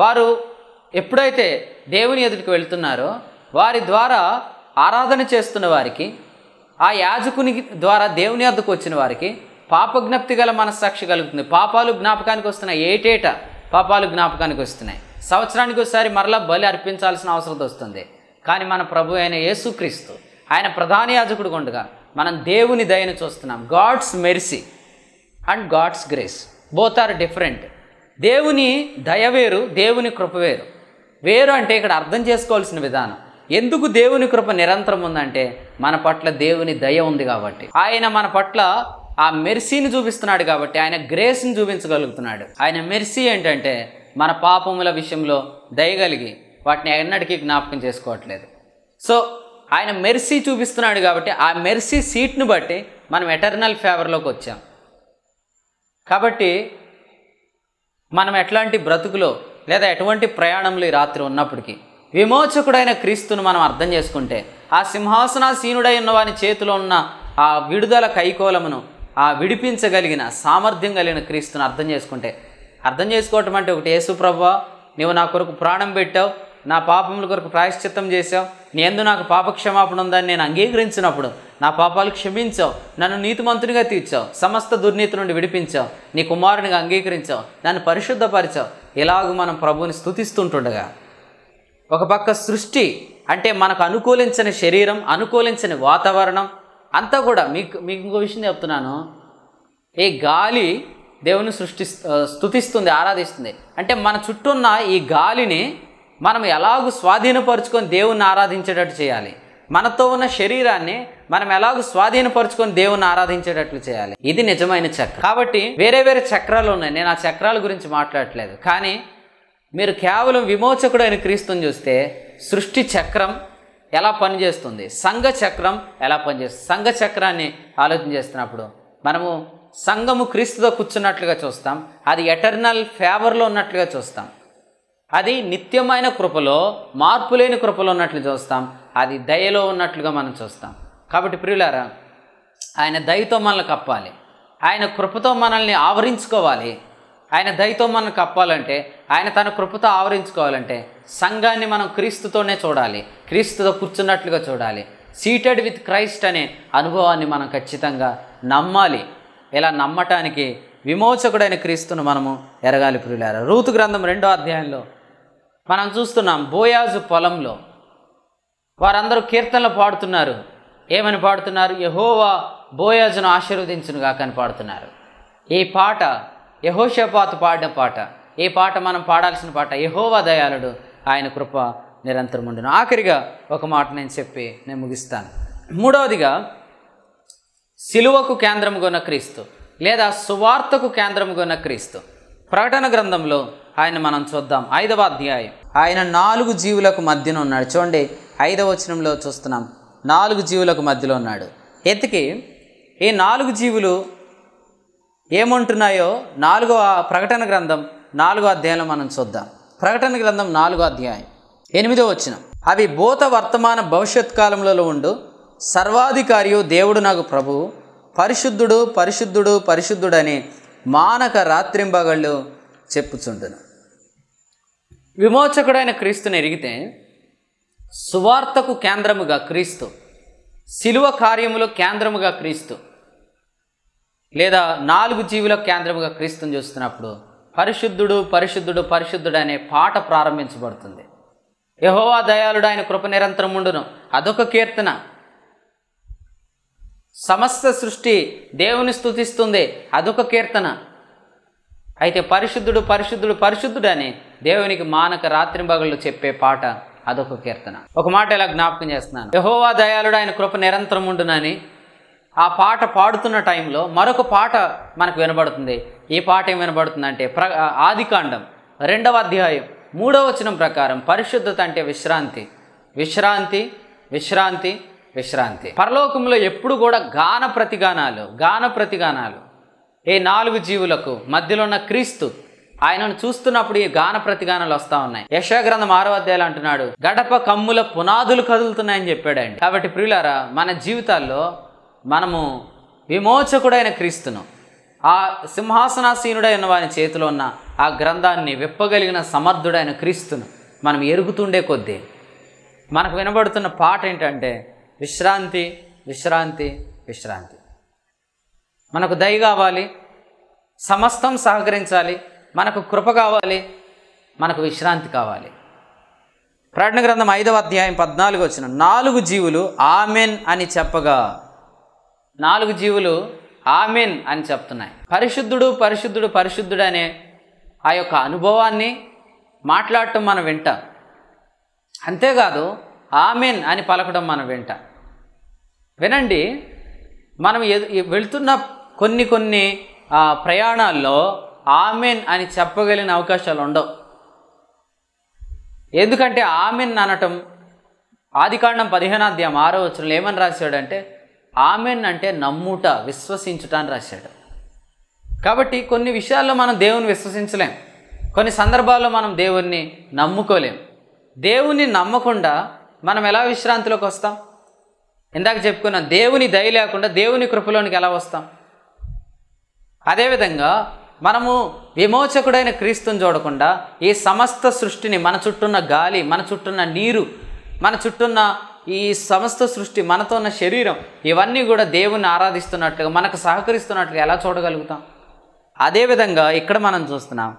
వారు ఎప్పుడైతే దేవుని ఎదుటికి వెళ్తున్నారో వారి ద్వారా ఆరాధన చేస్తున్న వారికి ఆ యాజకుని ద్వారా దేవుని అద్దకు వచ్చిన వారికి పాపజ్ఞప్తి గల మనస్సాక్షి కలుగుతుంది పాపాలు జ్ఞాపకానికి వస్తున్నాయి ఏటేటా పాపాలు జ్ఞాపకానికి వస్తున్నాయి సంవత్సరానికి ఒకసారి మరలా బలి అర్పించాల్సిన అవసరం వస్తుంది కానీ మన ప్రభు అయిన యేసుక్రీస్తు ఆయన ప్రధాన యాజకుడు కొండగా మనం దేవుని దయను చూస్తున్నాం God's mercy and God's grace both are different దేవుని దయ వేరు దేవుని కృప వేరు వేరు అంటే ఇక్కడ అర్థం చేసుకోవాల్సిన విధానం ఎందుకు దేవుని కృప నిరంతరం ఉందంటే మన పట్ల దేవుని దయ ఉంది కాబట్టి ఆయన మన పట్ల ఆ మెర్సీని చూపిస్తున్నాడు కాబట్టి ఆయన గ్రేస్ని చూపించగలుగుతున్నాడు ఆయన మెర్సీ ఏంటంటే మన పాపముల విషయంలో దయగలిగి వాటిని ఎన్నటికీ జ్ఞాపకం చేసుకోవట్లేదు సో ఆయన మెర్సీ చూపిస్తున్నాడు కాబట్టి ఆ మెర్సీ సీట్ను బట్టి మనం ఎటర్నల్ ఫేవర్లోకి వచ్చాం కాబట్టి మనం ఎట్లాంటి బ్రతుకులో లేదా ఎటువంటి ప్రయాణంలో ఈ రాత్రి ఉన్నప్పటికీ విమోచకుడైన క్రీస్తును మనం అర్థం చేసుకుంటే ఆ సింహాసనాసీనుడై ఉన్న వాని చేతిలో ఉన్న ఆ విడుదల కైకోలమును ఆ విడిపించగలిగిన సామర్థ్యం కలిగిన క్రీస్తును అర్థం చేసుకుంటే అర్థం చేసుకోవటం అంటే ఒకటి యేసు ప్రభా నీవు నా కొరకు ప్రాణం పెట్టావు నా పాపముల కొరకు ప్రాయశ్చిత్తం చేశావు నీ ఎందు నాకు పాపక్షమాపణ ఉందని నేను అంగీకరించినప్పుడు నా పాపాలు క్షమించావు నన్ను నీతిమంతునిగా తీర్చావు సమస్త దుర్నీతి నుండి విడిపించావు నీ కుమారునిగా అంగీకరించావు నన్ను పరిశుద్ధపరిచావు ఇలాగూ మనం ప్రభువుని స్థుతిస్తుంటుండగా ఒక పక్క సృష్టి అంటే మనకు అనుకూలించని శరీరం అనుకూలించని వాతావరణం అంతా కూడా మీకు మీకు ఇంకో విషయం చెప్తున్నాను ఈ గాలి దేవుని సృష్టి స్థుతిస్తుంది ఆరాధిస్తుంది అంటే మన చుట్టూ ఉన్న ఈ గాలిని మనం ఎలాగూ స్వాధీనపరుచుకొని దేవుణ్ణి ఆరాధించేటట్టు చేయాలి మనతో ఉన్న శరీరాన్ని మనం ఎలాగో స్వాధీనపరుచుకొని దేవుని ఆరాధించేటట్లు చేయాలి ఇది నిజమైన చక్రం కాబట్టి వేరే వేరే చక్రాలు ఉన్నాయి నేను ఆ చక్రాల గురించి మాట్లాడట్లేదు కానీ మీరు కేవలం విమోచకుడు అయిన క్రీస్తుని చూస్తే సృష్టి చక్రం ఎలా పనిచేస్తుంది సంఘ చక్రం ఎలా పనిచేస్తుంది సంఘ చక్రాన్ని ఆలోచన చేస్తున్నప్పుడు మనము సంఘము క్రీస్తుతో కూర్చున్నట్లుగా చూస్తాం అది ఎటర్నల్ ఫేవర్లో ఉన్నట్లుగా చూస్తాం అది నిత్యమైన కృపలో మార్పులేని కృపలో ఉన్నట్లు చూస్తాం అది దయలో ఉన్నట్లుగా మనం చూస్తాం కాబట్టి ప్రియులారా ఆయన దయతో మనల్ని కప్పాలి ఆయన కృపతో మనల్ని ఆవరించుకోవాలి ఆయన దయతో మనం కప్పాలంటే ఆయన తన కృపతో ఆవరించుకోవాలంటే సంఘాన్ని మనం క్రీస్తుతోనే చూడాలి క్రీస్తుతో కూర్చున్నట్లుగా చూడాలి సీటెడ్ విత్ క్రైస్ట్ అనే అనుభవాన్ని మనం ఖచ్చితంగా నమ్మాలి ఇలా నమ్మటానికి విమోచకుడైన క్రీస్తును మనము ఎరగాలి ప్రియులారా రూతు గ్రంథం రెండో అధ్యాయంలో మనం చూస్తున్నాం బోయాజు పొలంలో వారందరూ కీర్తనలు పాడుతున్నారు ఏమని పాడుతున్నారు యహోవా బోయాజును ఆశీర్వదించునుగా పాడుతున్నారు ఈ పాట యహోషపాత్ పాడిన పాట ఈ పాట మనం పాడాల్సిన పాట యహోవా దయాళుడు ఆయన కృప నిరంతరం ఉండును ఆఖరిగా ఒక మాట నేను చెప్పి నేను ముగిస్తాను మూడవదిగా సిలువకు కేంద్రముగొన్న క్రీస్తు లేదా సువార్తకు కేంద్రముగొన్న క్రీస్తు ప్రకటన గ్రంథంలో ఆయన మనం చూద్దాం ఐదవ అధ్యాయం ఆయన నాలుగు జీవులకు మధ్యన ఉన్నాడు చూడండి ఐదవ వచనంలో చూస్తున్నాం నాలుగు జీవులకు మధ్యలో ఉన్నాడు ఎత్తికి ఈ నాలుగు జీవులు ఏముంటున్నాయో నాలుగవ ప్రకటన గ్రంథం నాలుగో అధ్యాయంలో మనం చూద్దాం ప్రకటన గ్రంథం నాలుగో అధ్యాయం ఎనిమిదో వచ్చిన అవి భూత వర్తమాన భవిష్యత్ కాలంలో ఉండు సర్వాధికారియు దేవుడు నాకు ప్రభు పరిశుద్ధుడు పరిశుద్ధుడు పరిశుద్ధుడని మానక రాత్రింబగళ్ళు చెప్పుచుండును విమోచకుడైన క్రీస్తుని ఎరిగితే సువార్తకు కేంద్రముగా క్రీస్తు శిలువ కార్యములో కేంద్రముగా క్రీస్తు లేదా నాలుగు జీవుల కేంద్రముగా క్రీస్తుని చూస్తున్నప్పుడు పరిశుద్ధుడు పరిశుద్ధుడు పరిశుద్ధుడు అనే పాట ప్రారంభించబడుతుంది యహోవా దయాలుడు ఆయన కృప నిరంతరం ఉండును అదొక కీర్తన సమస్త సృష్టి దేవుని స్థుతిస్తుంది అదొక కీర్తన అయితే పరిశుద్ధుడు పరిశుద్ధుడు పరిశుద్ధుడు అని దేవునికి మానక రాత్రి బగళ్ళు చెప్పే పాట అదొక కీర్తన ఒక మాట ఇలా జ్ఞాపకం చేస్తున్నాను యహోవా దయాళుడు ఆయన కృప నిరంతరం ఉండునని ఆ పాట పాడుతున్న టైంలో మరొక పాట మనకు వినబడుతుంది ఈ పాట ఏం వినబడుతుందంటే ప్ర ఆదికాండం రెండవ అధ్యాయం మూడవ వచనం ప్రకారం పరిశుద్ధత అంటే విశ్రాంతి విశ్రాంతి విశ్రాంతి విశ్రాంతి పరలోకంలో ఎప్పుడు కూడా గాన ప్రతిగానాలు గాన ప్రతిగానాలు ఏ నాలుగు జీవులకు మధ్యలో ఉన్న క్రీస్తు ఆయనను చూస్తున్నప్పుడు ఈ గాన ప్రతిగానాలు వస్తా ఉన్నాయి యశోగ్రంథం ఆరో అధ్యాయులు అంటున్నాడు గడప కమ్ముల పునాదులు కదులుతున్నాయని చెప్పాడండి కాబట్టి ప్రియులారా మన జీవితాల్లో మనము విమోచకుడైన క్రీస్తును ఆ సింహాసనాసీనుడైన వాని చేతిలో ఉన్న ఆ గ్రంథాన్ని విప్పగలిగిన సమర్థుడైన క్రీస్తును మనం ఎరుగుతుండే కొద్దీ మనకు వినబడుతున్న పాట ఏంటంటే విశ్రాంతి విశ్రాంతి విశ్రాంతి మనకు దయ కావాలి సమస్తం సహకరించాలి మనకు కృప కావాలి మనకు విశ్రాంతి కావాలి ప్రకటన గ్రంథం ఐదవ అధ్యాయం పద్నాలుగు వచ్చిన నాలుగు జీవులు ఆమెన్ అని చెప్పగా నాలుగు జీవులు ఆమెన్ అని చెప్తున్నాయి పరిశుద్ధుడు పరిశుద్ధుడు పరిశుద్ధుడు అనే ఆ యొక్క అనుభవాన్ని మాట్లాడటం మనం వింటాం అంతేకాదు ఆమెన్ అని పలకడం మనం వింటాం వినండి మనం వెళ్తున్న కొన్ని కొన్ని ప్రయాణాల్లో ఆమెన్ అని చెప్పగలిగిన అవకాశాలు ఉండవు ఎందుకంటే ఆమెన్ అనటం ఆదికాండం అధ్యాయం ఆరో వచ్చిన ఏమని రాశాడంటే ఆమెన్ అంటే నమ్ముట విశ్వసించుట అని రాశాడు కాబట్టి కొన్ని విషయాల్లో మనం దేవుని విశ్వసించలేం కొన్ని సందర్భాల్లో మనం దేవుణ్ణి నమ్ముకోలేం దేవుణ్ణి నమ్మకుండా మనం ఎలా విశ్రాంతిలోకి వస్తాం ఇందాక చెప్పుకున్న దేవుని దయ లేకుండా దేవుని కృపలోనికి ఎలా వస్తాం అదేవిధంగా మనము విమోచకుడైన క్రీస్తుని చూడకుండా ఈ సమస్త సృష్టిని మన చుట్టూన్న గాలి మన చుట్టూన్న నీరు మన చుట్టూన్న ఈ సమస్త సృష్టి మనతో ఉన్న శరీరం ఇవన్నీ కూడా దేవుణ్ణి ఆరాధిస్తున్నట్లుగా మనకు సహకరిస్తున్నట్లుగా ఎలా చూడగలుగుతాం అదేవిధంగా ఇక్కడ మనం చూస్తున్నాం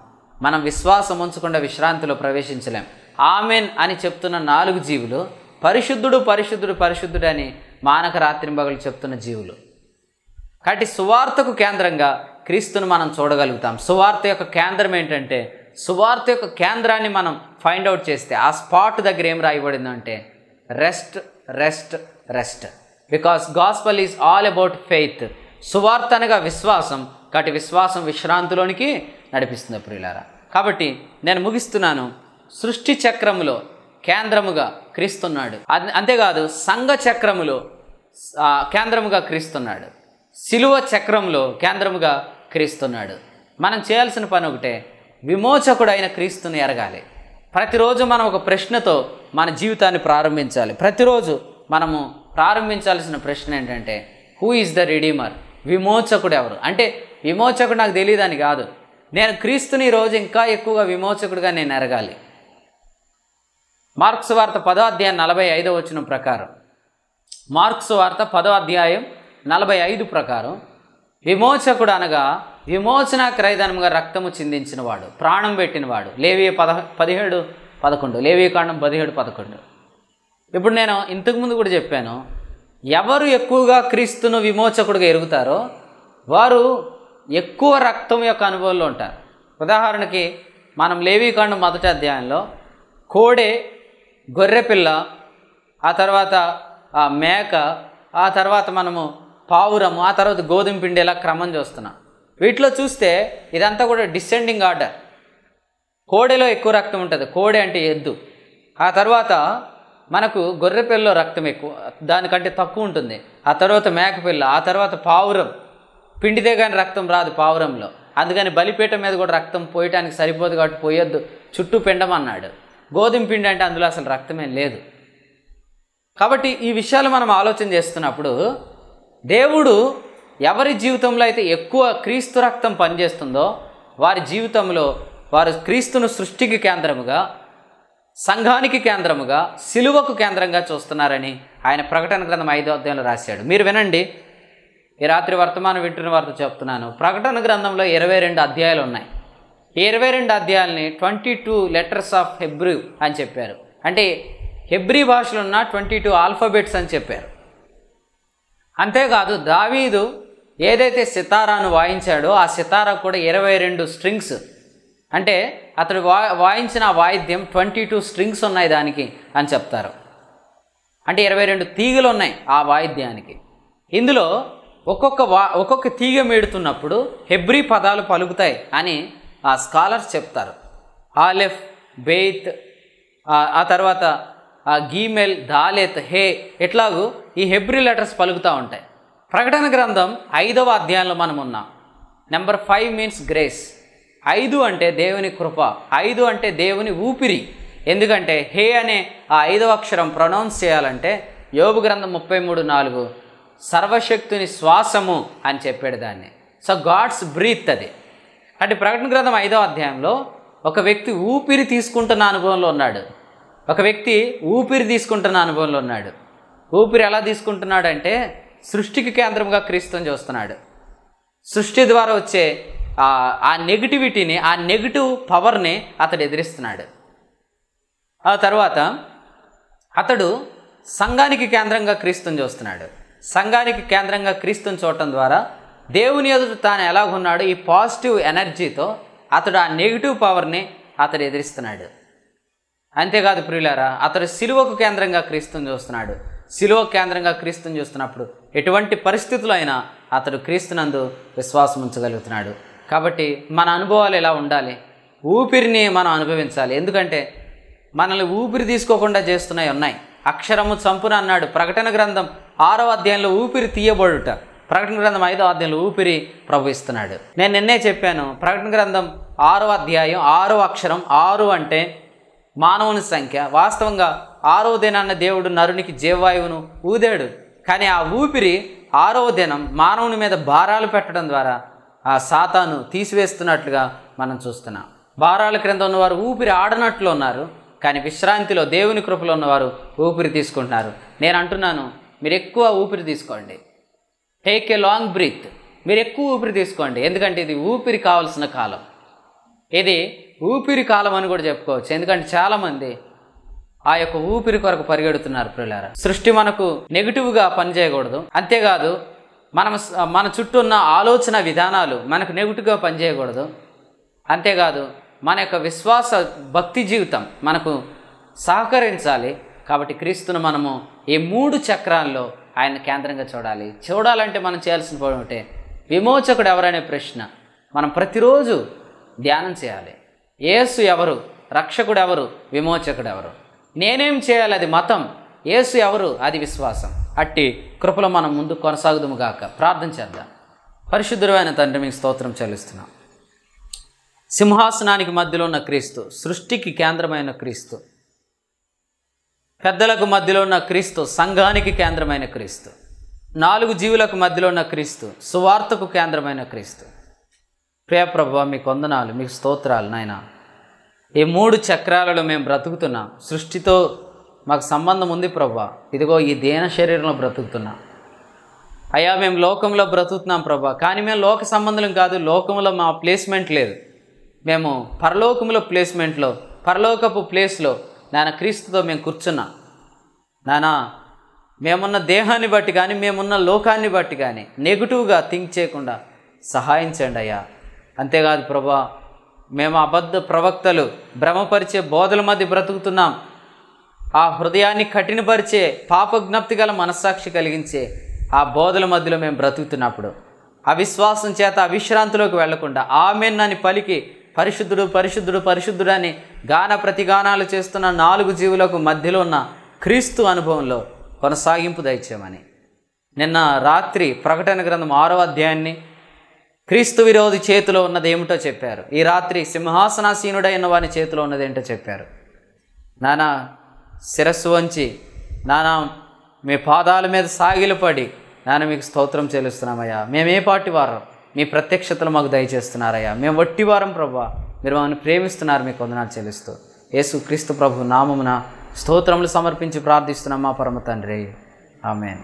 మనం విశ్వాసం ఉంచకుండా విశ్రాంతిలో ప్రవేశించలేం ఆమెన్ అని చెప్తున్న నాలుగు జీవులు పరిశుద్ధుడు పరిశుద్ధుడు పరిశుద్ధుడు అని మానక రాత్రింబగలు చెప్తున్న జీవులు కాబట్టి సువార్తకు కేంద్రంగా క్రీస్తును మనం చూడగలుగుతాం సువార్త యొక్క కేంద్రం ఏంటంటే సువార్త యొక్క కేంద్రాన్ని మనం ఫైండ్ అవుట్ చేస్తే ఆ స్పాట్ దగ్గర ఏం రాయబడిందంటే rest rest rest because gospel is all about faith సువార్త అనగా విశ్వాసం కాబట్టి విశ్వాసం విశ్రాంతిలోనికి నడిపిస్తుంది ప్రియులారా కాబట్టి నేను ముగిస్తున్నాను సృష్టి చక్రములో కేంద్రముగా క్రీస్తున్నాడు అంతేకాదు సంఘ చక్రములో కేంద్రముగా క్రీస్తున్నాడు సిలువ చక్రంలో కేంద్రముగా క్రీస్తున్నాడు మనం చేయాల్సిన పని ఒకటే విమోచకుడైన క్రీస్తుని ఎరగాలి ప్రతిరోజు మనం ఒక ప్రశ్నతో మన జీవితాన్ని ప్రారంభించాలి ప్రతిరోజు మనము ప్రారంభించాల్సిన ప్రశ్న ఏంటంటే హూ ఈజ్ ద రిడీమర్ విమోచకుడు ఎవరు అంటే విమోచకుడు నాకు తెలియదని కాదు నేను క్రీస్తుని రోజు ఇంకా ఎక్కువగా విమోచకుడిగా నేను ఎరగాలి మార్క్స్ వార్త పదో అధ్యాయం నలభై ఐదో వచ్చిన ప్రకారం మార్క్స్ వార్త పదో అధ్యాయం నలభై ఐదు ప్రకారం విమోచకుడు అనగా విమోచన క్రయధనముగా రక్తము చిందించినవాడు ప్రాణం పెట్టినవాడు లేవి పద పదిహేడు పదకొండు లేవి కాండం పదిహేడు పదకొండు ఇప్పుడు నేను ఇంతకుముందు కూడా చెప్పాను ఎవరు ఎక్కువగా క్రీస్తును విమోచకుడుగా ఎరుగుతారో వారు ఎక్కువ రక్తం యొక్క అనుభవంలో ఉంటారు ఉదాహరణకి మనం లేవీకాండం మొదటి అధ్యాయంలో కోడే గొర్రెపిల్ల ఆ తర్వాత ఆ మేక ఆ తర్వాత మనము పావురము ఆ తర్వాత గోధుమ పిండి ఇలా క్రమం చూస్తున్నా వీటిలో చూస్తే ఇదంతా కూడా డిసెండింగ్ ఆర్డర్ కోడెలో ఎక్కువ రక్తం ఉంటుంది కోడె అంటే ఎద్దు ఆ తర్వాత మనకు గొర్రెపిల్లలో రక్తం ఎక్కువ దానికంటే తక్కువ ఉంటుంది ఆ తర్వాత మేకపిల్ల ఆ తర్వాత పావురం పిండితే కానీ రక్తం రాదు పావురంలో అందుకని బలిపీఠం మీద కూడా రక్తం పోయటానికి సరిపోదు కాబట్టి పోయొద్దు చుట్టూ పిండమన్నాడు గోధుమ పిండి అంటే అందులో అసలు రక్తమేం లేదు కాబట్టి ఈ విషయాలు మనం ఆలోచన చేస్తున్నప్పుడు దేవుడు ఎవరి జీవితంలో అయితే ఎక్కువ క్రీస్తు రక్తం పనిచేస్తుందో వారి జీవితంలో వారు క్రీస్తును సృష్టికి కేంద్రముగా సంఘానికి కేంద్రముగా సిలువకు కేంద్రంగా చూస్తున్నారని ఆయన ప్రకటన గ్రంథం ఐదో అధ్యాయంలో రాశాడు మీరు వినండి ఈ రాత్రి వర్తమానం వింటున్న వారితో చెప్తున్నాను ప్రకటన గ్రంథంలో ఇరవై రెండు అధ్యాయాలు ఉన్నాయి ఈ ఇరవై రెండు అధ్యాయాలని twenty two letters of Hebrew అని చెప్పారు అంటే హెబ్రీ భాషలో ఉన్న ట్వంటీ టూ ఆల్ఫాబెట్స్ అని చెప్పారు అంతేకాదు దావీదు ఏదైతే సితారాను వాయించాడో ఆ సితారా కూడా ఇరవై రెండు స్ట్రింగ్స్ అంటే అతడు వా వాయించిన వాయిద్యం ట్వంటీ టూ స్ట్రింగ్స్ ఉన్నాయి దానికి అని చెప్తారు అంటే ఇరవై రెండు తీగలు ఉన్నాయి ఆ వాయిద్యానికి ఇందులో ఒక్కొక్క వా ఒక్కొక్క తీగ మేడుతున్నప్పుడు హెబ్రీ పదాలు పలుకుతాయి అని ఆ స్కాలర్స్ చెప్తారు ఆలెఫ్ బెయిత్ ఆ తర్వాత గీమెల్ దాలెత్ హే ఎట్లాగూ ఈ హెబ్రి లెటర్స్ పలుకుతూ ఉంటాయి ప్రకటన గ్రంథం ఐదవ అధ్యాయంలో మనం ఉన్నాం నెంబర్ ఫైవ్ మీన్స్ గ్రేస్ ఐదు అంటే దేవుని కృప ఐదు అంటే దేవుని ఊపిరి ఎందుకంటే హే అనే ఆ ఐదవ అక్షరం ప్రొనౌన్స్ చేయాలంటే యోగు గ్రంథం ముప్పై మూడు నాలుగు సర్వశక్తుని శ్వాసము అని చెప్పాడు దాన్ని సో గాడ్స్ బ్రీత్ అది అంటే ప్రకటన గ్రంథం ఐదవ అధ్యాయంలో ఒక వ్యక్తి ఊపిరి తీసుకుంటున్న అనుభవంలో ఉన్నాడు ఒక వ్యక్తి ఊపిరి తీసుకుంటున్న అనుభవంలో ఉన్నాడు ఊపిరి ఎలా తీసుకుంటున్నాడంటే సృష్టికి కేంద్రంగా క్రీస్తుని చూస్తున్నాడు సృష్టి ద్వారా వచ్చే ఆ నెగిటివిటీని ఆ నెగిటివ్ పవర్ని అతడు ఎదిరిస్తున్నాడు ఆ తర్వాత అతడు సంఘానికి కేంద్రంగా క్రీస్తుని చూస్తున్నాడు సంఘానికి కేంద్రంగా క్రీస్తుని చూడటం ద్వారా దేవుని ఎదుట తాను ఎలాగున్నాడు ఈ పాజిటివ్ ఎనర్జీతో అతడు ఆ నెగిటివ్ పవర్ని అతడు ఎదిరిస్తున్నాడు అంతేకాదు ప్రియులారా అతడు సిలువకు కేంద్రంగా క్రీస్తుని చూస్తున్నాడు సిలువ కేంద్రంగా క్రీస్తుని చూస్తున్నప్పుడు ఎటువంటి పరిస్థితులు అయినా అతడు క్రీస్తునందు విశ్వాసం ఉంచగలుగుతున్నాడు కాబట్టి మన అనుభవాలు ఎలా ఉండాలి ఊపిరిని మనం అనుభవించాలి ఎందుకంటే మనల్ని ఊపిరి తీసుకోకుండా చేస్తున్నాయి ఉన్నాయి అక్షరము చంపున అన్నాడు ప్రకటన గ్రంథం ఆరో అధ్యాయంలో ఊపిరి తీయబడుట ప్రకటన గ్రంథం ఐదో అధ్యాయంలో ఊపిరి ప్రభుస్తున్నాడు నేను నిన్నే చెప్పాను ప్రకటన గ్రంథం ఆరో అధ్యాయం ఆరో అక్షరం ఆరు అంటే మానవుని సంఖ్య వాస్తవంగా ఆరో దినాన్న దేవుడు నరునికి జీవవాయువును ఊదాడు కానీ ఆ ఊపిరి ఆరో దినం మానవుని మీద భారాలు పెట్టడం ద్వారా ఆ సాతాను తీసివేస్తున్నట్లుగా మనం చూస్తున్నాం భారాల క్రింద ఉన్నవారు ఊపిరి ఆడనట్లు ఉన్నారు కానీ విశ్రాంతిలో దేవుని కృపలో ఉన్నవారు ఊపిరి తీసుకుంటున్నారు నేను అంటున్నాను మీరు ఎక్కువ ఊపిరి తీసుకోండి టేక్ ఏ లాంగ్ బ్రీత్ మీరు ఎక్కువ ఊపిరి తీసుకోండి ఎందుకంటే ఇది ఊపిరి కావాల్సిన కాలం ఇది ఊపిరి కాలం అని కూడా చెప్పుకోవచ్చు ఎందుకంటే చాలామంది ఆ యొక్క ఊపిరి కొరకు పరిగెడుతున్నారు ప్రియులారా సృష్టి మనకు నెగిటివ్గా పనిచేయకూడదు అంతేకాదు మనం మన చుట్టూ ఉన్న ఆలోచన విధానాలు మనకు నెగిటివ్గా పనిచేయకూడదు అంతేకాదు మన యొక్క విశ్వాస భక్తి జీవితం మనకు సహకరించాలి కాబట్టి క్రీస్తును మనము ఈ మూడు చక్రాల్లో ఆయన కేంద్రంగా చూడాలి చూడాలంటే మనం చేయాల్సిన పని ఒకటే విమోచకుడు ఎవరనే ప్రశ్న మనం ప్రతిరోజు ధ్యానం చేయాలి ఏసు ఎవరు రక్షకుడు ఎవరు విమోచకుడు ఎవరు నేనేం చేయాలి అది మతం ఏసు ఎవరు అది విశ్వాసం అట్టి కృపలో మనం ముందు కొనసాగుదుము గాక ప్రార్థన చేద్దాం పరిశుద్ధమైన తండ్రి మీకు స్తోత్రం చెల్లిస్తున్నాం సింహాసనానికి మధ్యలో ఉన్న క్రీస్తు సృష్టికి కేంద్రమైన క్రీస్తు పెద్దలకు మధ్యలో ఉన్న క్రీస్తు సంఘానికి కేంద్రమైన క్రీస్తు నాలుగు జీవులకు మధ్యలో ఉన్న క్రీస్తు సువార్తకు కేంద్రమైన క్రీస్తు ప్రియప్రభ మీకు వందనాలు మీకు స్తోత్రాలు నాయన ఈ మూడు చక్రాలలో మేము బ్రతుకుతున్నాం సృష్టితో మాకు సంబంధం ఉంది ప్రభా ఇదిగో ఈ దేన శరీరంలో బ్రతుకుతున్నాం అయ్యా మేము లోకంలో బ్రతుకుతున్నాం ప్రభా కానీ మేము లోక సంబంధం కాదు లోకంలో మా ప్లేస్మెంట్ లేదు మేము పరలోకంలో ప్లేస్మెంట్లో పరలోకపు ప్లేస్లో నాన్న క్రీస్తుతో మేము కూర్చున్నాం నానా మేమున్న దేహాన్ని బట్టి కానీ మేమున్న లోకాన్ని బట్టి కానీ నెగిటివ్గా థింక్ చేయకుండా సహాయించండి అయ్యా అంతేకాదు ప్రభా మేము అబద్ధ ప్రవక్తలు భ్రమపరిచే బోధల మధ్య బ్రతుకుతున్నాం ఆ హృదయాన్ని కఠినపరిచే పాపజ్ఞప్తి గల మనస్సాక్షి కలిగించే ఆ బోధల మధ్యలో మేము బ్రతుకుతున్నప్పుడు అవిశ్వాసం చేత అవిశ్రాంతిలోకి వెళ్లకుండా ఆమె నన్ను పలికి పరిశుద్ధుడు పరిశుద్ధుడు పరిశుద్ధుడు అని గాన ప్రతిగానాలు చేస్తున్న నాలుగు జీవులకు మధ్యలో ఉన్న క్రీస్తు అనుభవంలో కొనసాగింపు దయచేయమని నిన్న రాత్రి ప్రకటన గ్రంథం ఆరో అధ్యాయాన్ని క్రీస్తు విరోధి చేతిలో ఉన్నది ఏమిటో చెప్పారు ఈ రాత్రి సింహాసనాసీనుడైన వాని చేతిలో ఉన్నది ఏంటో చెప్పారు నానా శిరస్సు వంచి నానా మీ పాదాల మీద సాగిలపడి నాన్న మీకు స్తోత్రం చెల్లిస్తున్నామయ్యా మేము ఏ పాటి వారం మీ ప్రత్యక్షతలు మాకు దయచేస్తున్నారయ్యా మేము వట్టివారం ప్రభా మీరు మమ్మల్ని ప్రేమిస్తున్నారు మీకు వందనాలు చెల్లిస్తూ యేసు క్రీస్తు ప్రభు నామమున స్తోత్రములు సమర్పించి ప్రార్థిస్తున్నాం మా పరమ తండ్రి ఆమెన్